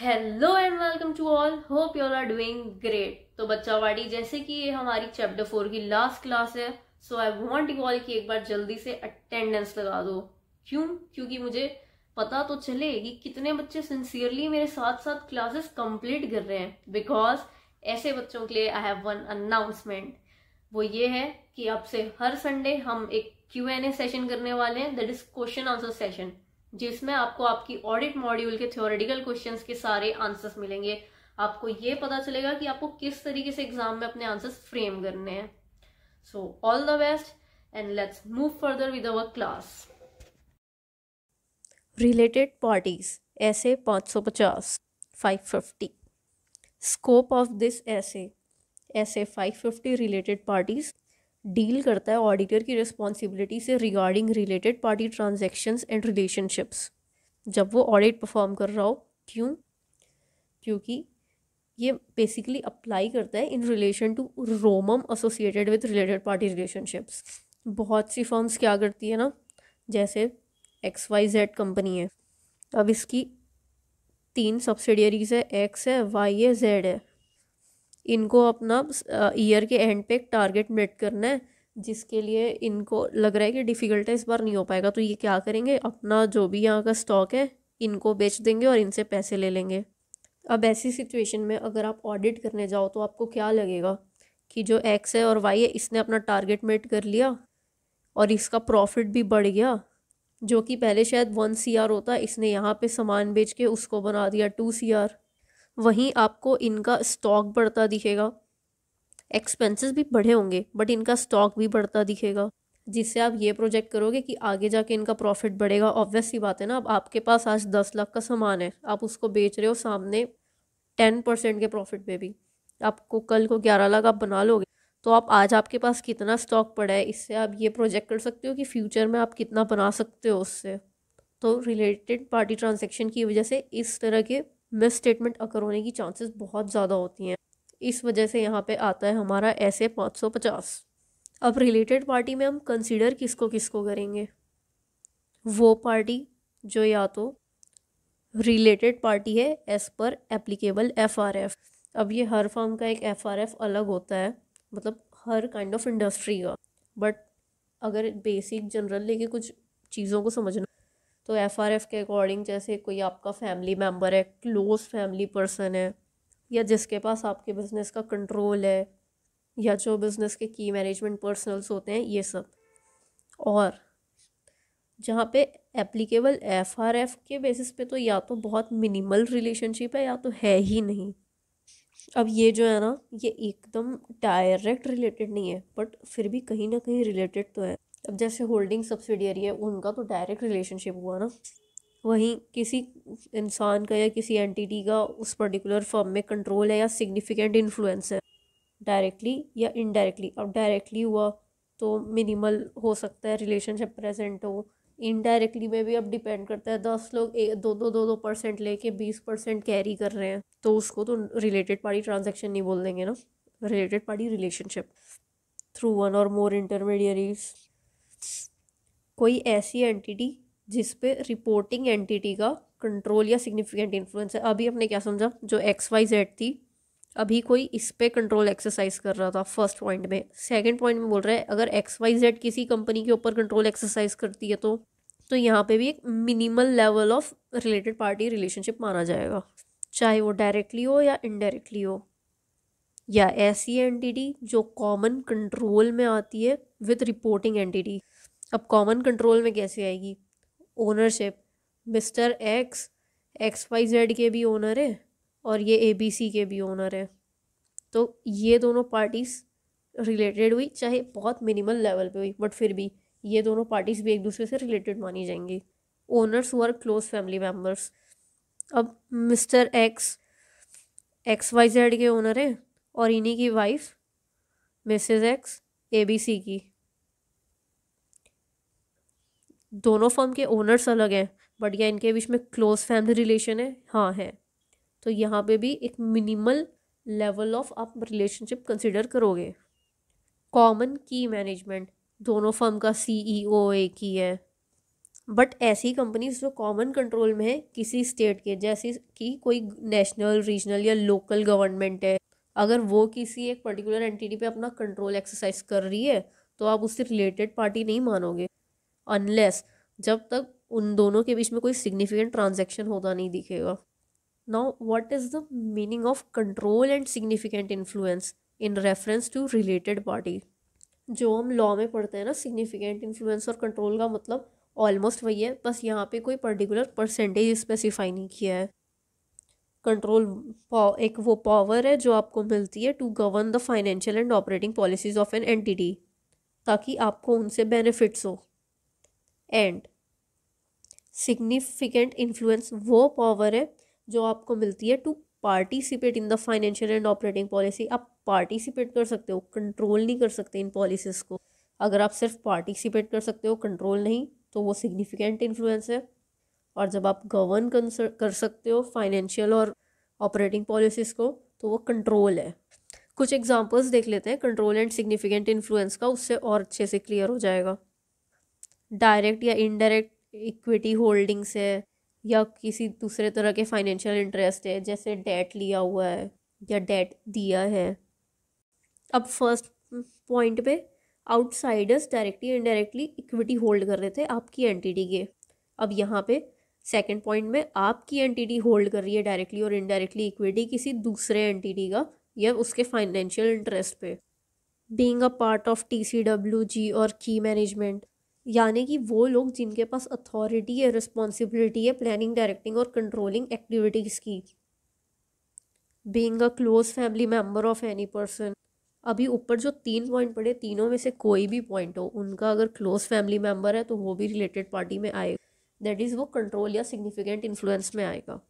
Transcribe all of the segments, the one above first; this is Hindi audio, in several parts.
Hello and welcome to all hope you are doing great तो बच्चा वाड़ी जैसे कि ये हमारी चैप्टर फोर की लास्ट क्लास है so I want you all कि एक बार जल्दी से अटेंडेंस लगा दो क्यों क्योंकि मुझे पता तो चले कि कितने बच्चे सिंसियरली मेरे साथ साथ क्लासेस कंप्लीट कर रहे हैं बिकॉज ऐसे बच्चों के लिए आई हैव वन अनाउंसमेंट वो ये है कि आपसे हर संडे हम एक क्यू एन ए सेशन करने वाले हैं that is question answer session जिसमें आपको आपकी ऑडिट मॉड्यूल के थ्योरेटिकल क्वेश्चंस के सारे आंसर्स मिलेंगे आपको ये पता चलेगा कि आपको किस तरीके से एग्जाम में अपने आंसर्स फ्रेम करने हैं so all the best and let's move further with our class related parties ऐसे 550 550 स्कोप ऑफ दिस ऐसे ऐसे 550 रिलेटेड पार्टीज डील करता है ऑडिटर की रिस्पॉन्सिबिलिटी से regarding related party transactions and relationships जब वो ऑडिट परफॉर्म कर रहा हो क्यों क्योंकि ये बेसिकली अप्लाई करता है इन रिलेशन टू रोमम associated with related party relationships बहुत सी फर्म्स क्या करती है ना जैसे एक्स वाई जेड कंपनी है अब इसकी तीन सब्सिडियरीज है एक्स है वाई है जेड है इनको अपना ईयर के एंड पे एक टारगेट मेट करना है जिसके लिए इनको लग रहा है कि डिफ़िकल्ट इस बार नहीं हो पाएगा तो ये क्या करेंगे अपना जो भी यहाँ का स्टॉक है इनको बेच देंगे और इनसे पैसे ले लेंगे अब ऐसी सिचुएशन में अगर आप ऑडिट करने जाओ तो आपको क्या लगेगा कि जो एक्स है और वाई है इसने अपना टारगेट मेट कर लिया और इसका प्रॉफिट भी बढ़ गया जो कि पहले शायद वन सी आर होता इसने यहाँ पे सामान बेच के उसको बना दिया टू सी आर वहीं आपको इनका स्टॉक बढ़ता दिखेगा एक्सपेंसेस भी बढ़े होंगे बट इनका स्टॉक भी बढ़ता दिखेगा जिससे आप ये प्रोजेक्ट करोगे कि आगे जाके इनका प्रॉफिट बढ़ेगा ऑब्वियस ही बात है ना अब आपके पास आज दस लाख का सामान है आप उसको बेच रहे हो सामने टेन परसेंट के प्रॉफिट पे भी आपको कल को ग्यारह लाख आप बना लोगे तो आप आज आपके पास कितना स्टॉक पड़ा है इससे आप ये प्रोजेक्ट कर सकते हो कि फ्यूचर में आप कितना बना सकते हो उससे तो रिलेटेड पार्टी ट्रांजेक्शन की वजह से इस तरह के मिस स्टेटमेंट अकर होने की चांसेस बहुत ज़्यादा होती हैं इस वजह से यहाँ पे आता है हमारा ऐसे पाँच सौ पचास अब रिलेटेड पार्टी में हम कंसिडर किसको किसको करेंगे वो पार्टी जो या तो रिलेटेड पार्टी है as per applicable F R F अब ये हर फॉर्म का एक एफ आर एफ अलग होता है मतलब हर काइंड ऑफ इंडस्ट्री का बट अगर बेसिक जनरल लेके कुछ चीज़ों को समझना तो एफ़ आर एफ़ के अकॉर्डिंग जैसे कोई आपका फैमिली मेम्बर है क्लोज़ फैमिली पर्सन है या जिसके पास आपके बिज़नेस का कंट्रोल है या जो बिज़नेस के की मैनेजमेंट पर्सनल्स होते हैं ये सब और जहाँ पे एप्लीकेबल एफ आर एफ के बेसिस पे तो या तो बहुत मिनिमल रिलेशनशिप है या तो है ही नहीं अब ये जो है ना ये एकदम डायरेक्ट रिलेटेड नहीं है बट फिर भी कहीं ना कहीं रिलेटेड तो है अब जैसे होल्डिंग सब्सिडियरी है उनका तो डायरेक्ट रिलेशनशिप हुआ ना वहीं किसी इंसान का या किसी एंटिटी का उस पर्टिकुलर फर्म में कंट्रोल है या सिग्निफिकेंट इन्फ्लुएंस है डायरेक्टली या इनडायरेक्टली अब डायरेक्टली हुआ तो मिनिमल हो सकता है रिलेशनशिप प्रेजेंट हो इनडायरेक्टली में भी अब डिपेंड करता है दस लोग ए, दो दो दो दो परसेंट लेके बीस परसेंट कैरी कर रहे हैं तो उसको तो रिलेटेड पार्टी ट्रांजेक्शन नहीं बोल देंगे ना related party relationship through one or more intermediaries कोई ऐसी एंटिटी जिस पे रिपोर्टिंग एंटिटी का कंट्रोल या सिग्निफिकेंट इन्फ्लुएंस है अभी हमने क्या समझा जो एक्स वाई जेड थी अभी कोई इस पे कंट्रोल एक्सरसाइज कर रहा था फर्स्ट पॉइंट में सेकंड पॉइंट में बोल रहा है अगर एक्स वाई जेड किसी कंपनी के ऊपर कंट्रोल एक्सरसाइज करती है तो तो यहाँ पे भी एक minimal level of related party relationship माना जाएगा चाहे वो डायरेक्टली हो या इनडायरेक्टली हो या ऐसी एंटिटी जो कॉमन कंट्रोल में आती है विद रिपोर्टिंग एंटिटी अब कॉमन कंट्रोल में कैसे आएगी ownership mister X X Y Z के भी ओनर है और ये ए बी सी के भी ओनर है तो ये दोनों पार्टीज़ रिलेटेड हुई चाहे बहुत मिनिमल लेवल पे हुई बट फिर भी ये दोनों पार्टीज़ भी एक दूसरे से रिलेटेड मानी जाएंगी ओनर्स हुआ क्लोज फैमिली मेम्बर्स अब mister X X Y Z के ओनर हैं और इन्हीं की wife missus X A B C की दोनों फर्म के ओनर्स अलग हैं बट या इनके बीच में क्लोज फैमिली रिलेशन है हाँ है तो यहाँ पे भी एक मिनिमल लेवल ऑफ आप रिलेशनशिप कंसिडर करोगे कॉमन की मैनेजमेंट दोनों फर्म का सी ई ओ एक ही है बट ऐसी कंपनीज जो कॉमन कंट्रोल में है किसी स्टेट के जैसे कि कोई नेशनल रीजनल या लोकल गवर्नमेंट है अगर वो किसी एक पर्टिकुलर एंटिटी पे अपना कंट्रोल एक्सरसाइज कर रही है तो आप उससे रिलेटेड पार्टी नहीं मानोगे अनलेस जब तक उन दोनों के बीच में कोई सिग्निफिकेंट ट्रांजेक्शन होता नहीं दिखेगा now what is the meaning of control and significant influence in reference to related party जो हम लॉ में पढ़ते हैं ना सिग्निफिकेंट इन्फ्लुएंस और कंट्रोल का मतलब ऑलमोस्ट वही है बस यहाँ पे कोई पर्टिकुलर परसेंटेज स्पेसिफाई नहीं किया है कंट्रोल एक वो पावर है जो आपको मिलती है to govern the financial and operating policies of an entity ताकि आपको उनसे बेनिफिट्स हो एंड सिग्निफिकेंट इन्फ्लुएंस वो पावर है जो आपको मिलती है to participate in the financial and operating policy आप पार्टिसिपेट कर सकते हो कंट्रोल नहीं कर सकते इन पॉलिसीज़ को अगर आप सिर्फ पार्टिसिपेट कर सकते हो कंट्रोल नहीं तो वो सिग्निफिकेंट इन्फ्लुएंस है और जब आप गवर्न कर सकते हो फाइनेंशियल और ऑपरेटिंग पॉलिसीज़ को तो वो कंट्रोल है कुछ एग्जांपल्स देख लेते हैं कंट्रोल एंड सिग्निफिकेंट इन्फ्लुएंस का उससे और अच्छे से क्लियर हो जाएगा डायरेक्ट या इनडायरेक्ट इक्विटी होल्डिंग्स है या किसी दूसरे तरह के फाइनेंशियल इंटरेस्ट है जैसे डेट लिया हुआ है या डेट दिया है अब फर्स्ट पॉइंट पे outsiders directly indirectly equity hold कर रहे थे आपकी एंटिटी के अब यहाँ पे सेकेंड पॉइंट में आपकी एंटिटी होल्ड कर रही है डायरेक्टली और इनडायरेक्टली इक्विटी किसी दूसरे एंटिटी का या उसके फाइनेंशियल इंटरेस्ट पे being a part of T C W G और की मैनेजमेंट यानी कि वो लोग जिनके पास अथॉरिटी है रिस्पॉन्सिबिलिटी है प्लानिंग डायरेक्टिंग और कंट्रोलिंग एक्टिविटीज़ की being a close family member of any person अभी ऊपर जो तीन पॉइंट पड़े तीनों में से कोई भी पॉइंट हो उनका अगर क्लोज फैमिली मेम्बर है तो वो भी रिलेटेड पार्टी में आएगा दैट इज़ वो कंट्रोल या सिग्निफिकेंट इन्फ्लुएंस में आएगा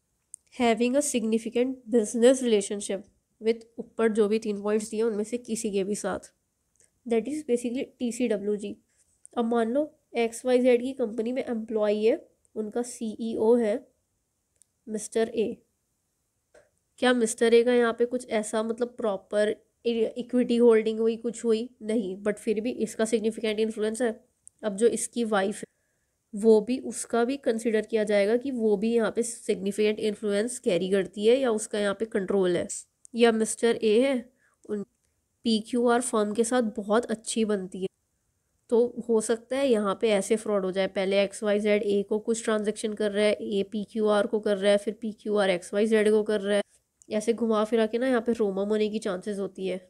having a significant business relationship with ऊपर जो भी तीन पॉइंट्स दिए उनमें से किसी के भी साथ that is basically T C W G अब मान लो एक्स वाई जेड की कंपनी में एम्प्लॉई है उनका सीईओ e है मिस्टर ए क्या मिस्टर ए का यहाँ पे कुछ ऐसा मतलब प्रॉपर इक्विटी होल्डिंग हुई कुछ हुई नहीं बट फिर भी इसका सिग्निफिकेंट इन्फ्लुएंस है अब जो इसकी वाइफ है वो भी उसका भी कंसिडर किया जाएगा कि वो भी यहाँ पे सिग्निफिकेंट इन्फ्लुएंस कैरी करती है या उसका यहाँ पे कंट्रोल है या मिस्टर ए है उन पी क्यू आर फर्म के साथ बहुत अच्छी बनती है तो हो सकता है यहाँ पे ऐसे फ्रॉड हो जाए पहले एक्स वाई जेड ए को कुछ ट्रांजेक्शन कर रहा है ए पी क्यू आर को कर रहा है फिर P Q R X Y Z को कर रहा है ऐसे घुमा फिरा के ना यहाँ पे रोमम होने की चांसेस होती है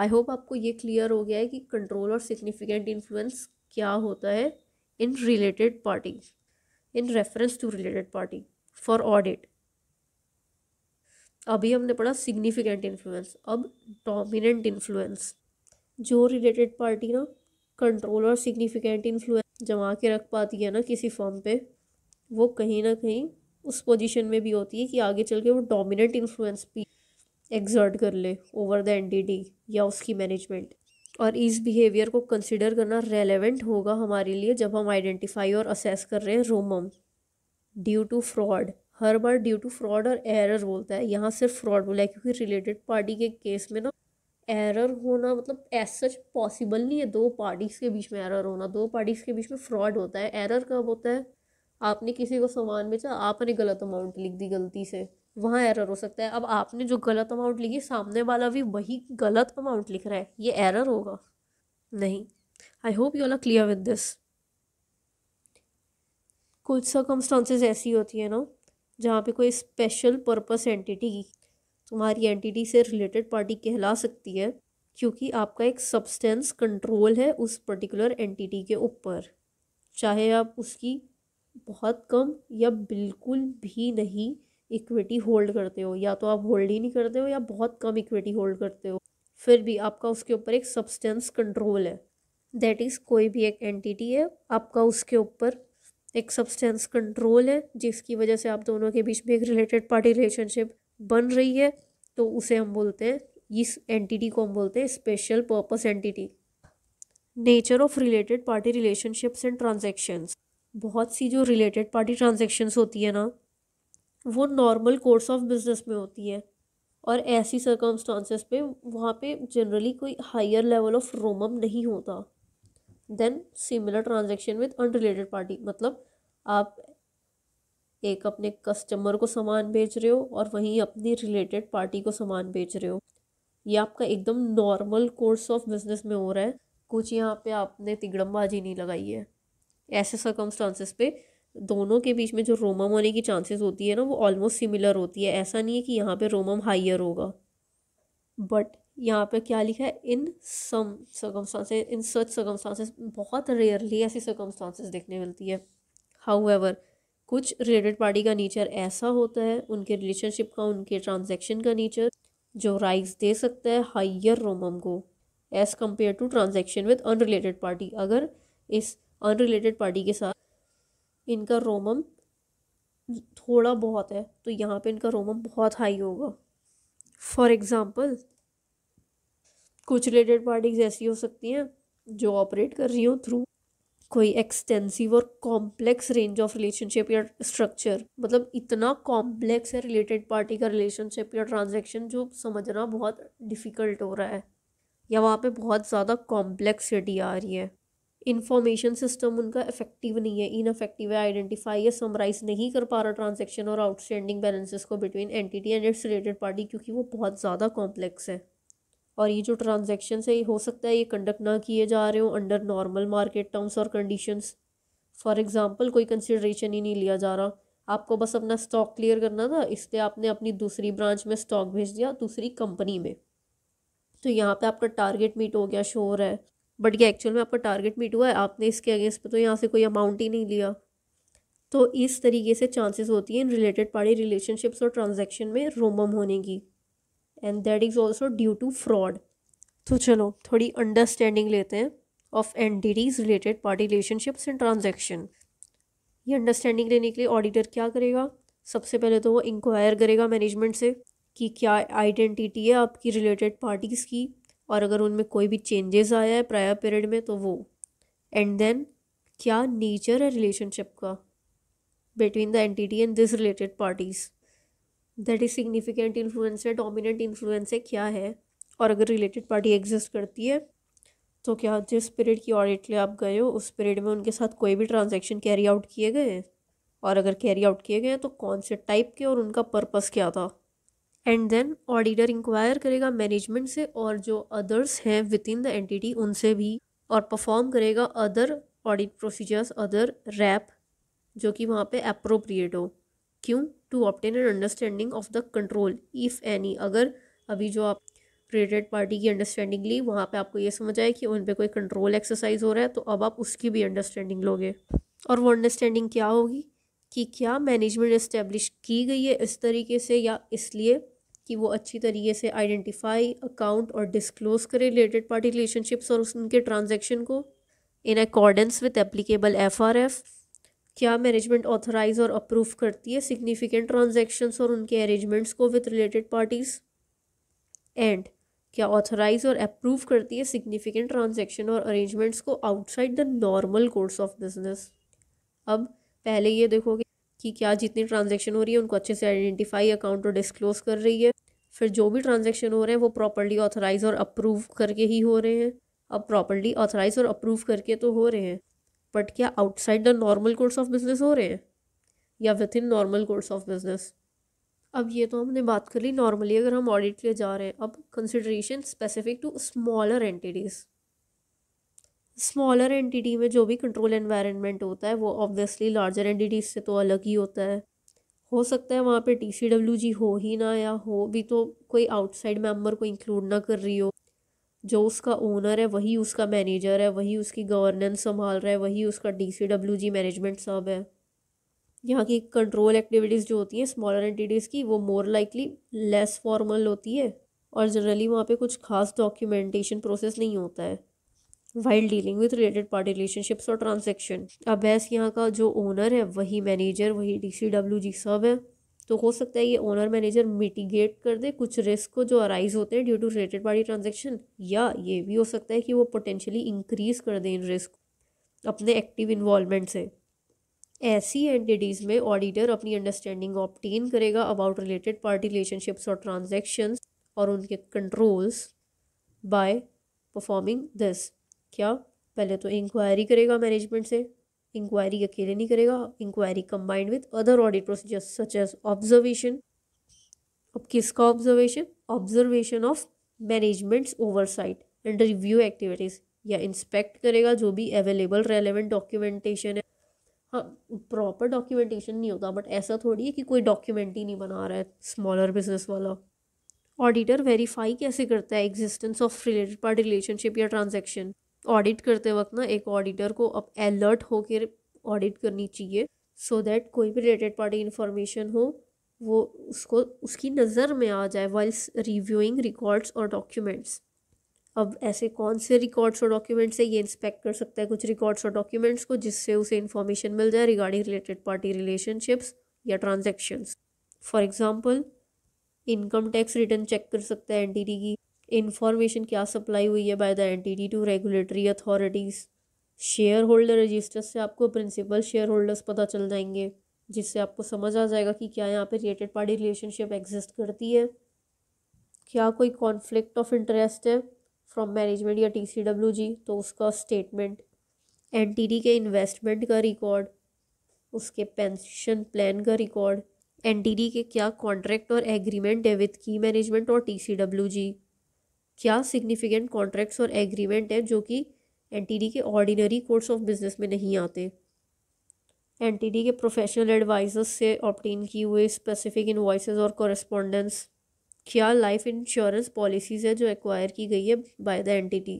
आई होप आपको ये क्लियर हो गया है कि कंट्रोल और सिग्निफिकेंट इन्फ्लुएंस क्या होता है in related party in reference to related party for audit अभी हमने पढ़ा सिग्निफिकेंट इन्फ्लुएंस अब डोमिनेंट इन्फ्लुएंस जो रिलेटेड पार्टी ना कंट्रोल और सिग्निफिकेंट इन्फ्लुएंस जमा के रख पाती है ना किसी फॉर्म पे वो कहीं ना कहीं उस पोजीशन में भी होती है कि आगे चल के वो डोमिनेंट इन्फ्लुएंस भी एग्जर्ट कर ले ओवर द एंटिटी या उसकी मैनेजमेंट और इस बिहेवियर को कंसिडर करना रेलेवेंट होगा हमारे लिए जब हम आइडेंटिफाई और असेस कर रहे हैं रोमम ड्यू टू फ्रॉड हर बार ड्यू टू फ्रॉड और एरर बोलता है यहाँ सिर्फ फ्रॉड बोला है क्योंकि रिलेटेड पार्टी के केस में ना एरर होना मतलब एज सच पॉसिबल नहीं है दो पार्टीज़ के बीच में एरर होना दो पार्टीज़ के बीच में फ्रॉड होता है एरर कब होता है आपने किसी को सामान बेचा आपने गलत अमाउंट लिख दी गलती से वहाँ एरर हो सकता है अब आपने जो गलत अमाउंट लिखी सामने वाला भी वही गलत अमाउंट लिख रहा है ये एरर होगा नहीं I hope you all are clear with this कुछ सर्कमस्टांसेस ऐसी होती है ना जहाँ पे कोई स्पेशल पर्पस एंटिटी तुम्हारी एंटिटी से रिलेटेड पार्टी कहला सकती है क्योंकि आपका एक सब्सटेंस कंट्रोल है उस पर्टिकुलर एंटिटी के ऊपर चाहे आप उसकी बहुत कम या बिल्कुल भी नहीं इक्विटी होल्ड करते हो या तो आप होल्ड ही नहीं करते हो या बहुत कम इक्विटी होल्ड करते हो फिर भी आपका उसके ऊपर एक सब्सटेंस कंट्रोल है दैट इज़ कोई भी एक एंटिटी है आपका उसके ऊपर एक सब्सटेंस कंट्रोल है जिसकी वजह से आप दोनों के बीच में एक रिलेटेड पार्टी रिलेशनशिप बन रही है तो उसे हम बोलते हैं इस एंटिटी को हम बोलते हैं special purpose entity nature of related party relationships and transactions बहुत सी जो रिलेटेड पार्टी ट्रांजेक्शन्स होती है ना वो नॉर्मल कोर्स ऑफ बिजनेस में होती है और ऐसी सर्कमस्टांसेस पे वहाँ पे जनरली कोई हायर लेवल ऑफ रोमम नहीं होता then similar transaction with unrelated party मतलब आप एक अपने कस्टमर को सामान बेच रहे हो और वहीं अपनी रिलेटेड पार्टी को सामान बेच रहे हो ये आपका एकदम नॉर्मल कोर्स ऑफ बिजनेस में हो रहा है कुछ यहाँ पे आपने तिगड़मबाजी नहीं लगाई है ऐसे सर्कमस्टांसिस पे दोनों के बीच में जो रोमम होने की चांसेस होती है ना वो ऑलमोस्ट सिमिलर होती है ऐसा नहीं है कि यहाँ पे रोमम हाइयर होगा बट यहाँ पे क्या लिखा है in some circumstances in such circumstances बहुत रेयरली ऐसी सर्कमस्टांसेस देखने मिलती है हाउ एवर कुछ रिलेटेड पार्टी का नेचर ऐसा होता है उनके रिलेशनशिप का उनके ट्रांजैक्शन का नेचर जो राइट्स दे सकता है हाइयर रोमम को as compare to transaction with unrelated party अगर इस अनरिलेटेड पार्टी के साथ इनका रोमम थोड़ा बहुत है तो यहाँ पे इनका रोमम बहुत हाई होगा फॉर एग्ज़ाम्पल कुछ रिलेटेड पार्टीज ऐसी हो सकती हैं जो ऑपरेट कर रही हो थ्रू कोई एक्सटेंसिव और कॉम्प्लेक्स रेंज ऑफ रिलेशनशिप या स्ट्रक्चर मतलब इतना कॉम्प्लेक्स है रिलेटेड पार्टी का रिलेशनशिप या ट्रांजेक्शन जो समझना बहुत डिफ़िकल्ट हो रहा है या वहाँ पे बहुत ज़्यादा कॉम्प्लेक्सिटी आ रही है इन्फॉर्मेशन सिस्टम उनका इफेक्टिव नहीं है इन है आइडेंटिफाई या समराइज नहीं कर पा रहा ट्रांजेक्शन और आउटस्टैंडिंग बैलेंसेस को between entity and its related party क्योंकि वो बहुत ज़्यादा कॉम्प्लेक्स है और ये जो ट्रांजेक्शन है ये हो सकता है ये कंडक्ट ना किए जा रहे हो अंडर नॉर्मल मार्केट टर्म्स और कंडीशंस फॉर एग्ज़ाम्पल कोई कंसिड्रेशन ही नहीं लिया जा रहा आपको बस अपना स्टॉक क्लियर करना था इसलिए आपने अपनी दूसरी ब्रांच में स्टॉक भेज दिया दूसरी कंपनी में तो यहाँ पे आपका टारगेट मीट हो गया शोर है बट ये एक्चुअल में आपका टारगेट मीट हुआ है आपने इसके अगेंस्ट पर तो यहाँ से कोई अमाउंट ही नहीं लिया तो इस तरीके से चांसेस होती हैं इन रिलेटेड पार्टी रिलेशनशिप्स और ट्रांजेक्शन में रोमम होने की and that is also due to fraud तो चलो थोड़ी अंडरस्टैंडिंग लेते हैं of entities related party relationships and transaction ये अंडरस्टैंडिंग लेने के लिए ऑडिटर क्या करेगा सबसे पहले तो वो इंक्वायर करेगा मैनेजमेंट से कि क्या आइडेंटिटी है आपकी रिलेटेड पार्टीज़ की और अगर उनमें कोई भी चेंजेस आया है प्रायर पीरियड में तो वो एंड देन क्या नेचर है रिलेशनशिप का between the entity and this related parties that is significant influence है डोमिनेंट इन्फ्लुएंस है क्या है और अगर रिलेटेड पार्टी एग्जिस्ट करती है तो क्या जिस पीरियड की ऑडिट लिए आप गए हो उस पीरियड में उनके साथ कोई भी ट्रांजेक्शन कैरी आउट किए गए हैं और अगर कैरी आउट किए गए हैं तो कौन से टाइप के और उनका पर्पस क्या था एंड देन ऑडिटर इंक्वायर करेगा मैनेजमेंट से और जो अदर्स हैं विद इन द एंटिटी उनसे भी और परफॉर्म करेगा अदर ऑडिट प्रोसीजर्स अदर रैप जो कि वहाँ पे अप्रोप्रिएट हो क्यों to obtain an understanding of the control if any अगर अभी जो आप रिलेटेड पार्टी की अंडरस्टैंडिंग ली वहाँ पे आपको ये समझ आए कि उन पर कोई कंट्रोल एक्सरसाइज हो रहा है तो अब आप उसकी भी अंडरस्टैंडिंग लोगे और वो अंडरस्टैंडिंग क्या होगी कि क्या मैनेजमेंट इस्टेब्लिश की गई है इस तरीके से या इसलिए कि वो अच्छी तरीके से आइडेंटिफाई अकाउंट और डिस्क्लोज करे रिलेटेड पार्टी रिलेशनशिप्स और उनके ट्रांजेक्शन को in accordance with applicable F R F क्या मैनेजमेंट ऑथराइज और अप्रूव करती है सिग्निफिकेंट ट्रांजेक्शन्स और उनके अरेंजमेंट्स को विथ रिलेटेड पार्टीज एंड क्या ऑथराइज और अप्रूव करती है सिग्निफिकेंट ट्रांजेक्शन और अरेंजमेंट्स को outside the normal course of business अब पहले ये देखोगे कि क्या जितनी ट्रांजेक्शन हो रही है उनको अच्छे से आइडेंटिफाई अकाउंट और डिस्क्लोज कर रही है फिर जो भी ट्रांजेक्शन हो रहे हैं वो प्रॉपरली ऑथराइज और अप्रूव करके ही हो रहे हैं अब प्रॉपरली ऑथराइज और अप्रूव करके तो हो रहे हैं बट क्या outside the normal course of business हो रहे हैं या within normal course of business अब ये तो हमने बात कर ली नॉर्मली अगर हम ऑडिट के लिए जा रहे हैं अब consideration specific to smaller entities smaller entity में जो भी कंट्रोल एनवायरनमेंट होता है वो ऑब्वियसली लार्जर एंटिटीज से तो अलग ही होता है हो सकता है वहाँ पे टी सी डब्ल्यू जी हो ही ना या हो भी तो कोई आउटसाइड मेम्बर को इंक्लूड ना कर रही हो जो उसका ओनर है वही उसका मैनेजर है वही उसकी गवर्नेंस संभाल रहा है वही उसका D C W G management सब है यहाँ की कंट्रोल एक्टिविटीज़ जो होती हैं स्मॉलर एंटिटीज़ की वो मोर लाइकली लेस फॉर्मल होती है और जनरली वहाँ पे कुछ खास डॉक्यूमेंटेशन प्रोसेस नहीं होता है while dealing with related party relationships और ट्रांजेक्शन अब बस यहाँ का जो ओनर है वही मैनेजर वही डी सी डब्ल्यू जी सब है तो हो सकता है ये ओनर मैनेजर मिटिगेट कर दे कुछ रिस्क को जो अराइज होते हैं due to related party transaction या ये भी हो सकता है कि वो पोटेंशियली इंक्रीज कर दें इन रिस्क अपने एक्टिव इन्वॉलमेंट से ऐसी एंटिटीज़ में ऑडिटर अपनी अंडरस्टैंडिंग ऑप्टेन करेगा अबाउट रिलेटेड पार्टी रिलेशनशिप्स और ट्रांजेक्शन्स और उनके कंट्रोल्स बाय परफॉर्मिंग दिस क्या पहले तो इंक्वायरी करेगा मैनेजमेंट से इंक्वायरी अकेले नहीं करेगा inquiry combined with other audit procedures such as observation अब किसका observation observation of management's oversight and review activities या इंस्पेक्ट करेगा जो भी अवेलेबल रेलेवेंट डॉक्यूमेंटेशन है हाँ प्रॉपर डॉक्यूमेंटेशन नहीं होता बट ऐसा थोड़ी है कि कोई डॉक्यूमेंट ही नहीं बना रहा है स्मॉलर बिजनेस वाला ऑडिटर वेरीफाई कैसे करता है existence of related party relationship या ट्रांजेक्शन ऑडिट करते वक्त ना एक ऑडिटर को अब अलर्ट होकर ऑडिट करनी चाहिए सो so दैट कोई भी रिलेटेड पार्टी इन्फॉर्मेशन हो वो उसको उसकी नज़र में आ जाए वाइल्स रिव्यूइंग रिकॉर्ड्स और डॉक्यूमेंट्स अब ऐसे कौन से रिकॉर्ड्स और डॉक्यूमेंट्स है ये इंस्पेक्ट कर सकता है कुछ रिकॉर्ड्स और डॉक्यूमेंट्स को जिससे उसे इन्फॉर्मेशन मिल जाए रिगार्डिंग रिलेटेड पार्टी रिलेशनशिप्स या transactions for example income tax return check कर सकता है एन की इन्फॉर्मेशन क्या सप्लाई हुई है by the entity to regulatory authorities shareholder register से आपको प्रिंसिपल शेयर होल्डर्स पता चल जाएंगे जिससे आपको समझ आ जाएगा कि क्या यहाँ पे रिलेटेड पार्टी रिलेशनशिप एग्जिस्ट करती है क्या कोई कॉन्फ्लिक्ट ऑफ इंटरेस्ट है फ्रॉम मैनेजमेंट या टी सी डब्ल्यू जी तो उसका स्टेटमेंट एन टी डी के इन्वेस्टमेंट का रिकॉर्ड उसके पेंशन प्लान का रिकॉर्ड एन टी डी के क्या कॉन्ट्रैक्ट और एग्रीमेंट है विथ की मैनेजमेंट और टी सी डब्ल्यू जी क्या सिग्निफिकेंट कॉन्ट्रैक्ट्स और एग्रीमेंट हैं जो कि एनटीडी के ऑर्डिनरी कोर्स ऑफ बिजनेस में नहीं आते एनटीडी के प्रोफेशनल एडवाइजर्स से ऑप्टेन किए हुए स्पेसिफिक इन्वाइसेज और कॉरेस्पॉन्डेंस क्या लाइफ इंश्योरेंस पॉलिसीज़ है जो एक्वायर की गई है बाय द एनटीटी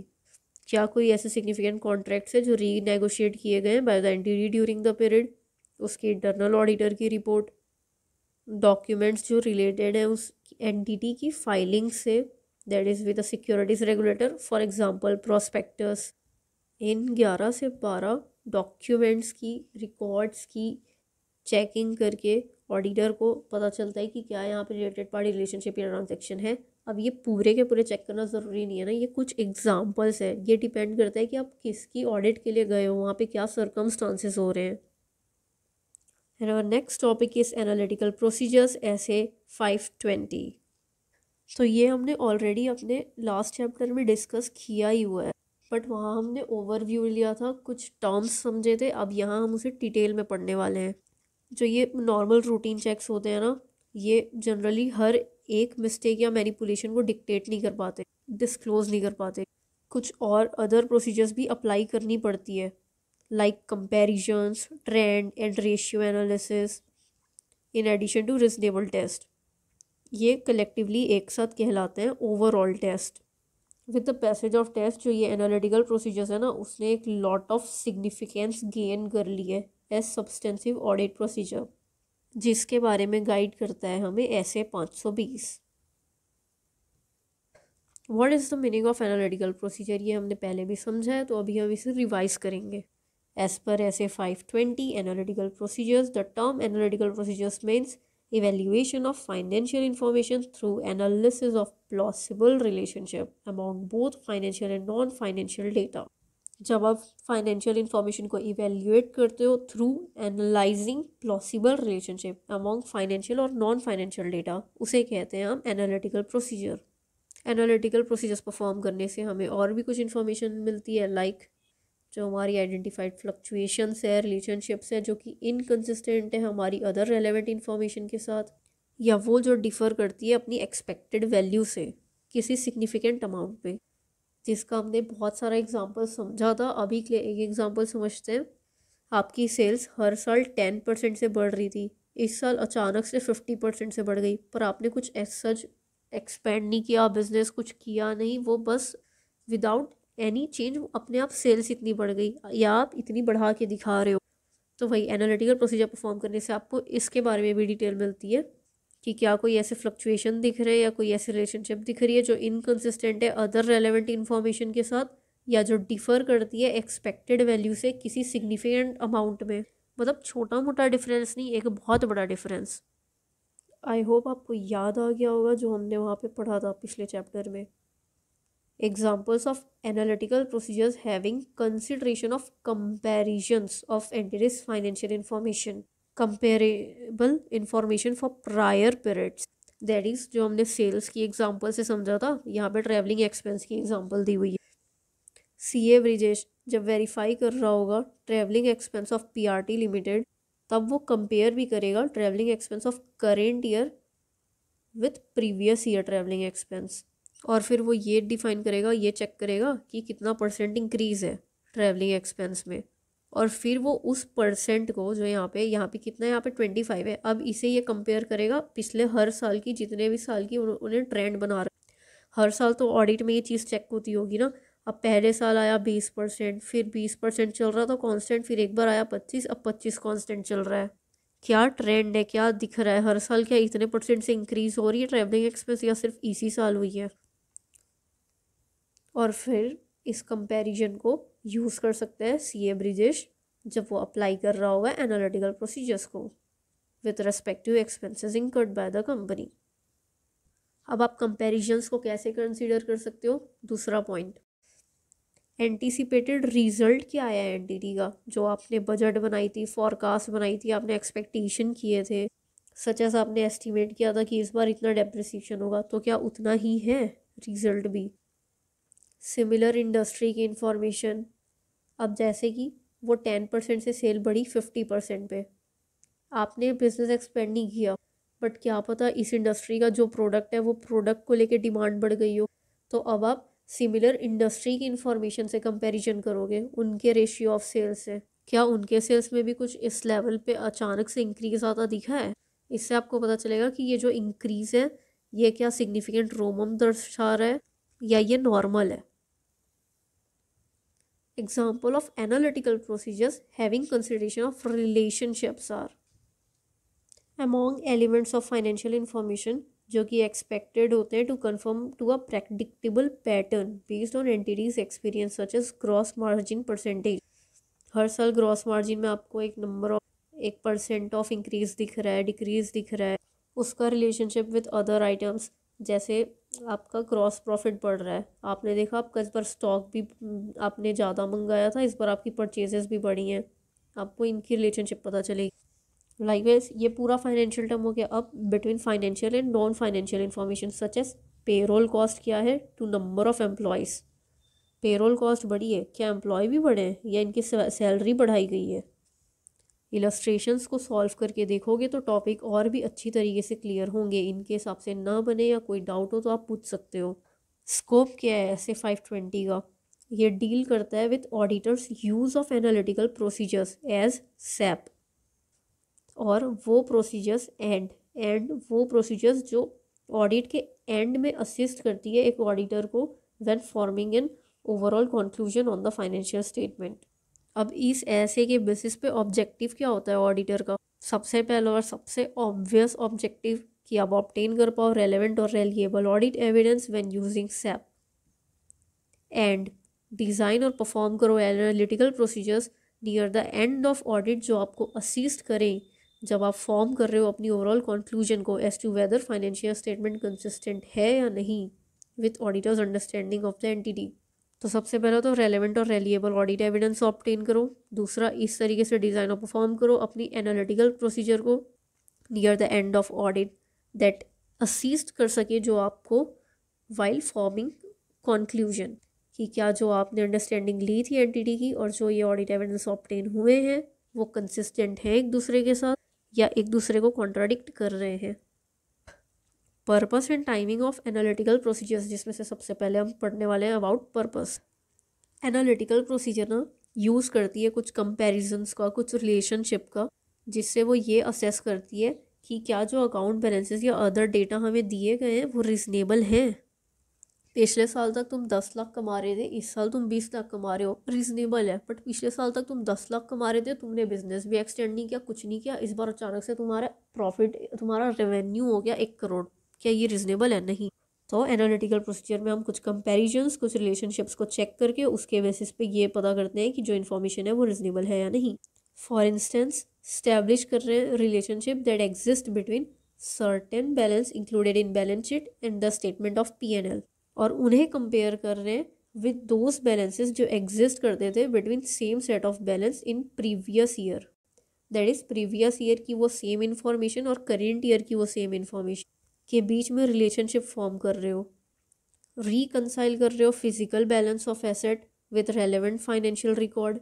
क्या कोई ऐसे सिग्निफिकेंट कॉन्ट्रैक्ट्स है जो रीनेगोशिएट किए गए हैं by the entity during the period उसके इंटरनल ऑडिटर की रिपोर्ट डॉक्यूमेंट्स जो रिलेटेड हैं उस एनटीटी की फाइलिंग से that is with the securities regulator for example prospectus इन ग्यारह से बारह डॉक्यूमेंट्स की रिकॉर्ड्स की चेकिंग करके ऑडिटर को पता चलता है कि क्या यहाँ पे रिलेटेड पार्टी रिलेशनशिप या ट्रांजेक्शन है अब ये पूरे के पूरे चेक करना ज़रूरी नहीं है ना ये कुछ एग्जाम्पल्स है ये डिपेंड करता है कि आप किसकी ऑडिट के लिए गए हो वहाँ पे क्या सरकमस्टांसेस हो रहे हैं and next topic is analytical procedures S A five twenty तो ये हमने ऑलरेडी अपने लास्ट चैप्टर में डिस्कस किया ही हुआ है बट वहाँ हमने ओवरव्यू लिया था कुछ टर्म्स समझे थे अब यहाँ हम उसे डिटेल में पढ़ने वाले हैं जो ये नॉर्मल रूटीन चेक्स होते हैं ना ये जनरली हर एक मिस्टेक या मैनिपुलेशन को डिक्टेट नहीं कर पाते डिस्क्लोज नहीं कर पाते कुछ और अदर प्रोसीजर्स भी अप्लाई करनी पड़ती है like comparisons trend and ratio analysis in addition to reasonable test ये कलेक्टिवली एक साथ कहलाते हैं overall test with the passage of test जो ये एनालिटिकल प्रोसीजर्स है ना उसने एक लॉट ऑफ सिग्निफिकेंस गेन कर ली है एज सब्सटेंसिव ऑडिट प्रोसीजर जिसके बारे में गाइड करता है हमें ऐसे पाँच सौ बीस what is the meaning of analytical procedure ये हमने पहले भी समझा है तो अभी हम इसे रिवाइज करेंगे as per S A five twenty analytical procedures the term analytical procedures means evaluation of financial information through analysis of plausible relationship among both financial and non-financial data जब आप फाइनेंशियल इंफॉर्मेशन को इवेल्यूएट करते हो through analysing plausible relationship among financial और नॉन फाइनेंशियल डेटा उसे कहते हैं हम analytical procedure analytical procedures perform करने से हमें और भी कुछ इन्फॉर्मेशन मिलती है लाइक like जो हमारी आइडेंटिफाइड फ्लक्चुएशंस है रिलेशनशिप्स है जो कि इनकन्सिस्टेंट है हमारी अदर रेलिवेंट इन्फॉर्मेशन के साथ या वो जो डिफ़र करती है अपनी एक्सपेक्टेड वैल्यू से किसी सिग्निफिकेंट अमाउंट पे जिसका हमने बहुत सारा एग्जांपल समझा था अभी के लिए एक एग्जांपल समझते हैं आपकी सेल्स हर साल टेन परसेंट से बढ़ रही थी इस साल अचानक से फिफ्टी परसेंट से बढ़ गई पर आपने कुछ सच एक्सपेंड नहीं किया बिजनेस कुछ किया नहीं वो बस विदाउट एनी चेंज अपने आप सेल्स इतनी बढ़ गई या आप इतनी बढ़ा के दिखा रहे हो तो भाई एनालिटिकल प्रोसीजर परफॉर्म करने से आपको इसके बारे में भी डिटेल मिलती है कि क्या कोई ऐसे फ्लक्चुएशन दिख रहे हैं या कोई ऐसी रिलेशनशिप दिख रही है जो इनकन्सिस्टेंट है अदर रेलिवेंट इन्फॉर्मेशन के साथ या जो डिफ़र करती है एक्सपेक्टेड वैल्यू से किसी सिग्निफिकेंट अमाउंट में मतलब छोटा मोटा डिफरेंस नहीं एक बहुत बड़ा डिफरेंस आई होप आपको याद आ गया होगा जो हमने वहाँ पे पढ़ा था पिछले चैप्टर में examples of analytical procedures having consideration of comparisons of anti-risk financial information comparable information for prior periods that is जो हमने सेल्स की एग्जाम्पल से समझा था यहाँ पे ट्रैवलिंग एक्सपेंस की एग्जाम्पल दी हुई है सी ए ब्रिजेश जब वेरीफाई कर रहा होगा travelling expense of P R T limited तब वो कंपेयर भी करेगा travelling expense of current year with previous year travelling expense और फिर वो ये डिफ़ाइन करेगा ये चेक करेगा कि कितना परसेंट इंक्रीज़ है ट्रैवलिंग एक्सपेंस में और फिर वो उस परसेंट को जो यहाँ पे यहाँ पे कितना है यहाँ पे ट्वेंटी फाइव है अब इसे ये कंपेयर करेगा पिछले हर साल की जितने भी साल की उन्हें ट्रेंड बना रहा हर साल तो ऑडिट में ये चीज़ चेक होती होगी ना अब पहले साल आया बीस परसेंट फिर बीस परसेंट चल रहा था कांस्टेंट फिर एक बार आया पच्चीस अब पच्चीस कांस्टेंट चल रहा है क्या ट्रेंड है क्या दिख रहा है हर साल क्या इतने परसेंट से इंक्रीज़ हो रही है ट्रैवलिंग एक्सपेंस या सिर्फ इसी साल हुई है और फिर इस कंपैरिजन को यूज़ कर सकते हैं सी ए ब्रिजेश जब वो अप्लाई कर रहा होगा एनालिटिकल प्रोसीजर्स को with respect to expenses incurred by the company अब आप कंपेरिजन्स को कैसे कंसिडर कर सकते हो दूसरा पॉइंट एंटिसिपेटेड रिजल्ट क्या आया है एंटिटी का जो आपने बजट बनाई थी फॉरकास्ट बनाई थी आपने एक्सपेक्टेशन किए थे सच एस आपने एस्टिमेट किया था कि इस बार इतना डेप्रिसिएशन होगा तो क्या उतना ही है रिजल्ट भी सिमिलर इंडस्ट्री की इन्फॉर्मेशन अब जैसे कि वो टेन परसेंट से सेल बढ़ी फिफ्टी परसेंट पे आपने बिज़नेस एक्सपेंड नहीं किया बट क्या पता इस इंडस्ट्री का जो प्रोडक्ट है वो प्रोडक्ट को लेके डिमांड बढ़ गई हो तो अब आप सिमिलर इंडस्ट्री की इन्फॉर्मेशन से कंपैरिजन करोगे उनके रेशियो ऑफ सेल्स से क्या उनके सेल्स में भी कुछ इस लेवल पे अचानक से इंक्रीज़ आता दिखा है इससे आपको पता चलेगा कि ये जो इंक्रीज़ है ये क्या सिग्निफिकेंट रोमम दर्शा रहा है या ये नॉर्मल है example of analytical procedures having consideration of relationships are among elements of financial information जो कि एक्सपेक्टेड होते हैं to confirm to a predictable pattern based on entity's experience such as gross margin percentage हर साल ग्रॉस मार्जिन में आपको एक नंबर ऑफ एक परसेंट ऑफ इंक्रीज दिख रहा है डिक्रीज दिख रहा है उसका रिलेशनशिप विद अदर आइटम्स जैसे आपका क्रॉस प्रॉफिट बढ़ रहा है आपने देखा आपका इस बार स्टॉक भी आपने ज़्यादा मंगाया था इस बार आपकी परचेजेस भी बढ़ी हैं आपको इनकी रिलेशनशिप पता चलेगी लाइक वेज ये पूरा फाइनेंशियल टर्म हो गया अब between financial and non financial information such as payroll cost क्या है to number of employees payroll cost बढ़ी है क्या एम्प्लॉय भी बढ़े हैं या इनकी सैलरी बढ़ाई गई है इलस्ट्रेशंस को सॉल्व करके देखोगे तो टॉपिक और भी अच्छी तरीके से क्लियर होंगे हिसाब आपसे ना बने या कोई डाउट हो तो आप पूछ सकते हो स्कोप क्या है ऐसे फाइव ट्वेंटी का ये डील करता है with auditors use of analytical procedures as SAP और वो प्रोसीजर्स एंड एंड वो प्रोसीजर्स जो ऑडिट के एंड में असिस्ट करती है एक ऑडिटर को when forming an overall conclusion on the financial statement अब इस ऐसे के बेसिस पे ऑब्जेक्टिव क्या होता है ऑडिटर का सबसे पहला और सबसे ऑब्वियस ऑब्जेक्टिव कि आप ऑप्टेन कर पाओ रेलिवेंट और reliable audit evidence when using SAP and design और परफॉर्म करो analytical procedures near the end of audit जो आपको असिस्ट करें जब आप फॉर्म कर रहे हो अपनी ओवरऑल कंक्लूजन को as to whether financial statement consistent है या नहीं with auditor's understanding of the entity तो सबसे पहला तो रेलिवेंट और रेलिएबल ऑडिट एविडेंस ऑप्टेन करो दूसरा इस तरीके से डिज़ाइन और परफॉर्म करो अपनी एनालिटिकल प्रोसीजर को near the end of audit that assist कर सके जो आपको वाइल फॉर्मिंग कंक्लूजन कि क्या जो आपने अंडरस्टैंडिंग ली थी एंटिटी की और जो ये ऑडिट एविडेंस ऑप्टेन हुए हैं वो कंसिस्टेंट हैं एक दूसरे के साथ या एक दूसरे को कॉन्ट्राडिक्ट कर रहे हैं purpose and timing of analytical procedures जिसमें से सबसे पहले हम पढ़ने वाले हैं अबाउट पर्पस एनालिटिकल प्रोसीजर ना यूज़ करती है कुछ कंपैरिजन्स का कुछ रिलेशनशिप का जिससे वो ये असेस करती है कि क्या जो अकाउंट बैलेंसेस या अदर डेटा हमें दिए गए हैं वो रिजनेबल हैं पिछले साल तक तुम दस लाख कमा रहे थे इस साल तुम बीस लाख कमा रहे हो रिजनेबल है बट पिछले साल तक तुम दस लाख कमा रहे थे तुमने बिजनेस भी एक्सटेंड नहीं किया कुछ नहीं किया इस बार अचानक से तुम्हारा प्रॉफिट तुम्हारा रेवेन्यू हो गया एक करोड़ क्या ये रिजनेबल है नहीं तो एनालिटिकल प्रोसीजर में हम कुछ कंपेरिजन कुछ रिलेशनशिप्स को चेक करके उसके बेसिस पे ये पता करते हैं कि जो इन्फॉर्मेशन है वो रिजनेबल है या नहीं फॉर इंस्टेंस स्टैब्लिश कर रहे हैं relationship that exist between certain balance included in balance sheet and the statement of P N L और उन्हें कंपेयर कर रहे हैं विद दोज बैलेंसेज जो एग्जिस्ट करते थे between same set of balance in previous year that is previous year की वो सेम इन्फॉर्मेशन और करेंट ईयर की वो सेम इन्फॉर्मेशन के बीच में रिलेशनशिप फॉर्म कर रहे हो रिकनसाइल कर रहे हो physical balance of asset with relevant financial record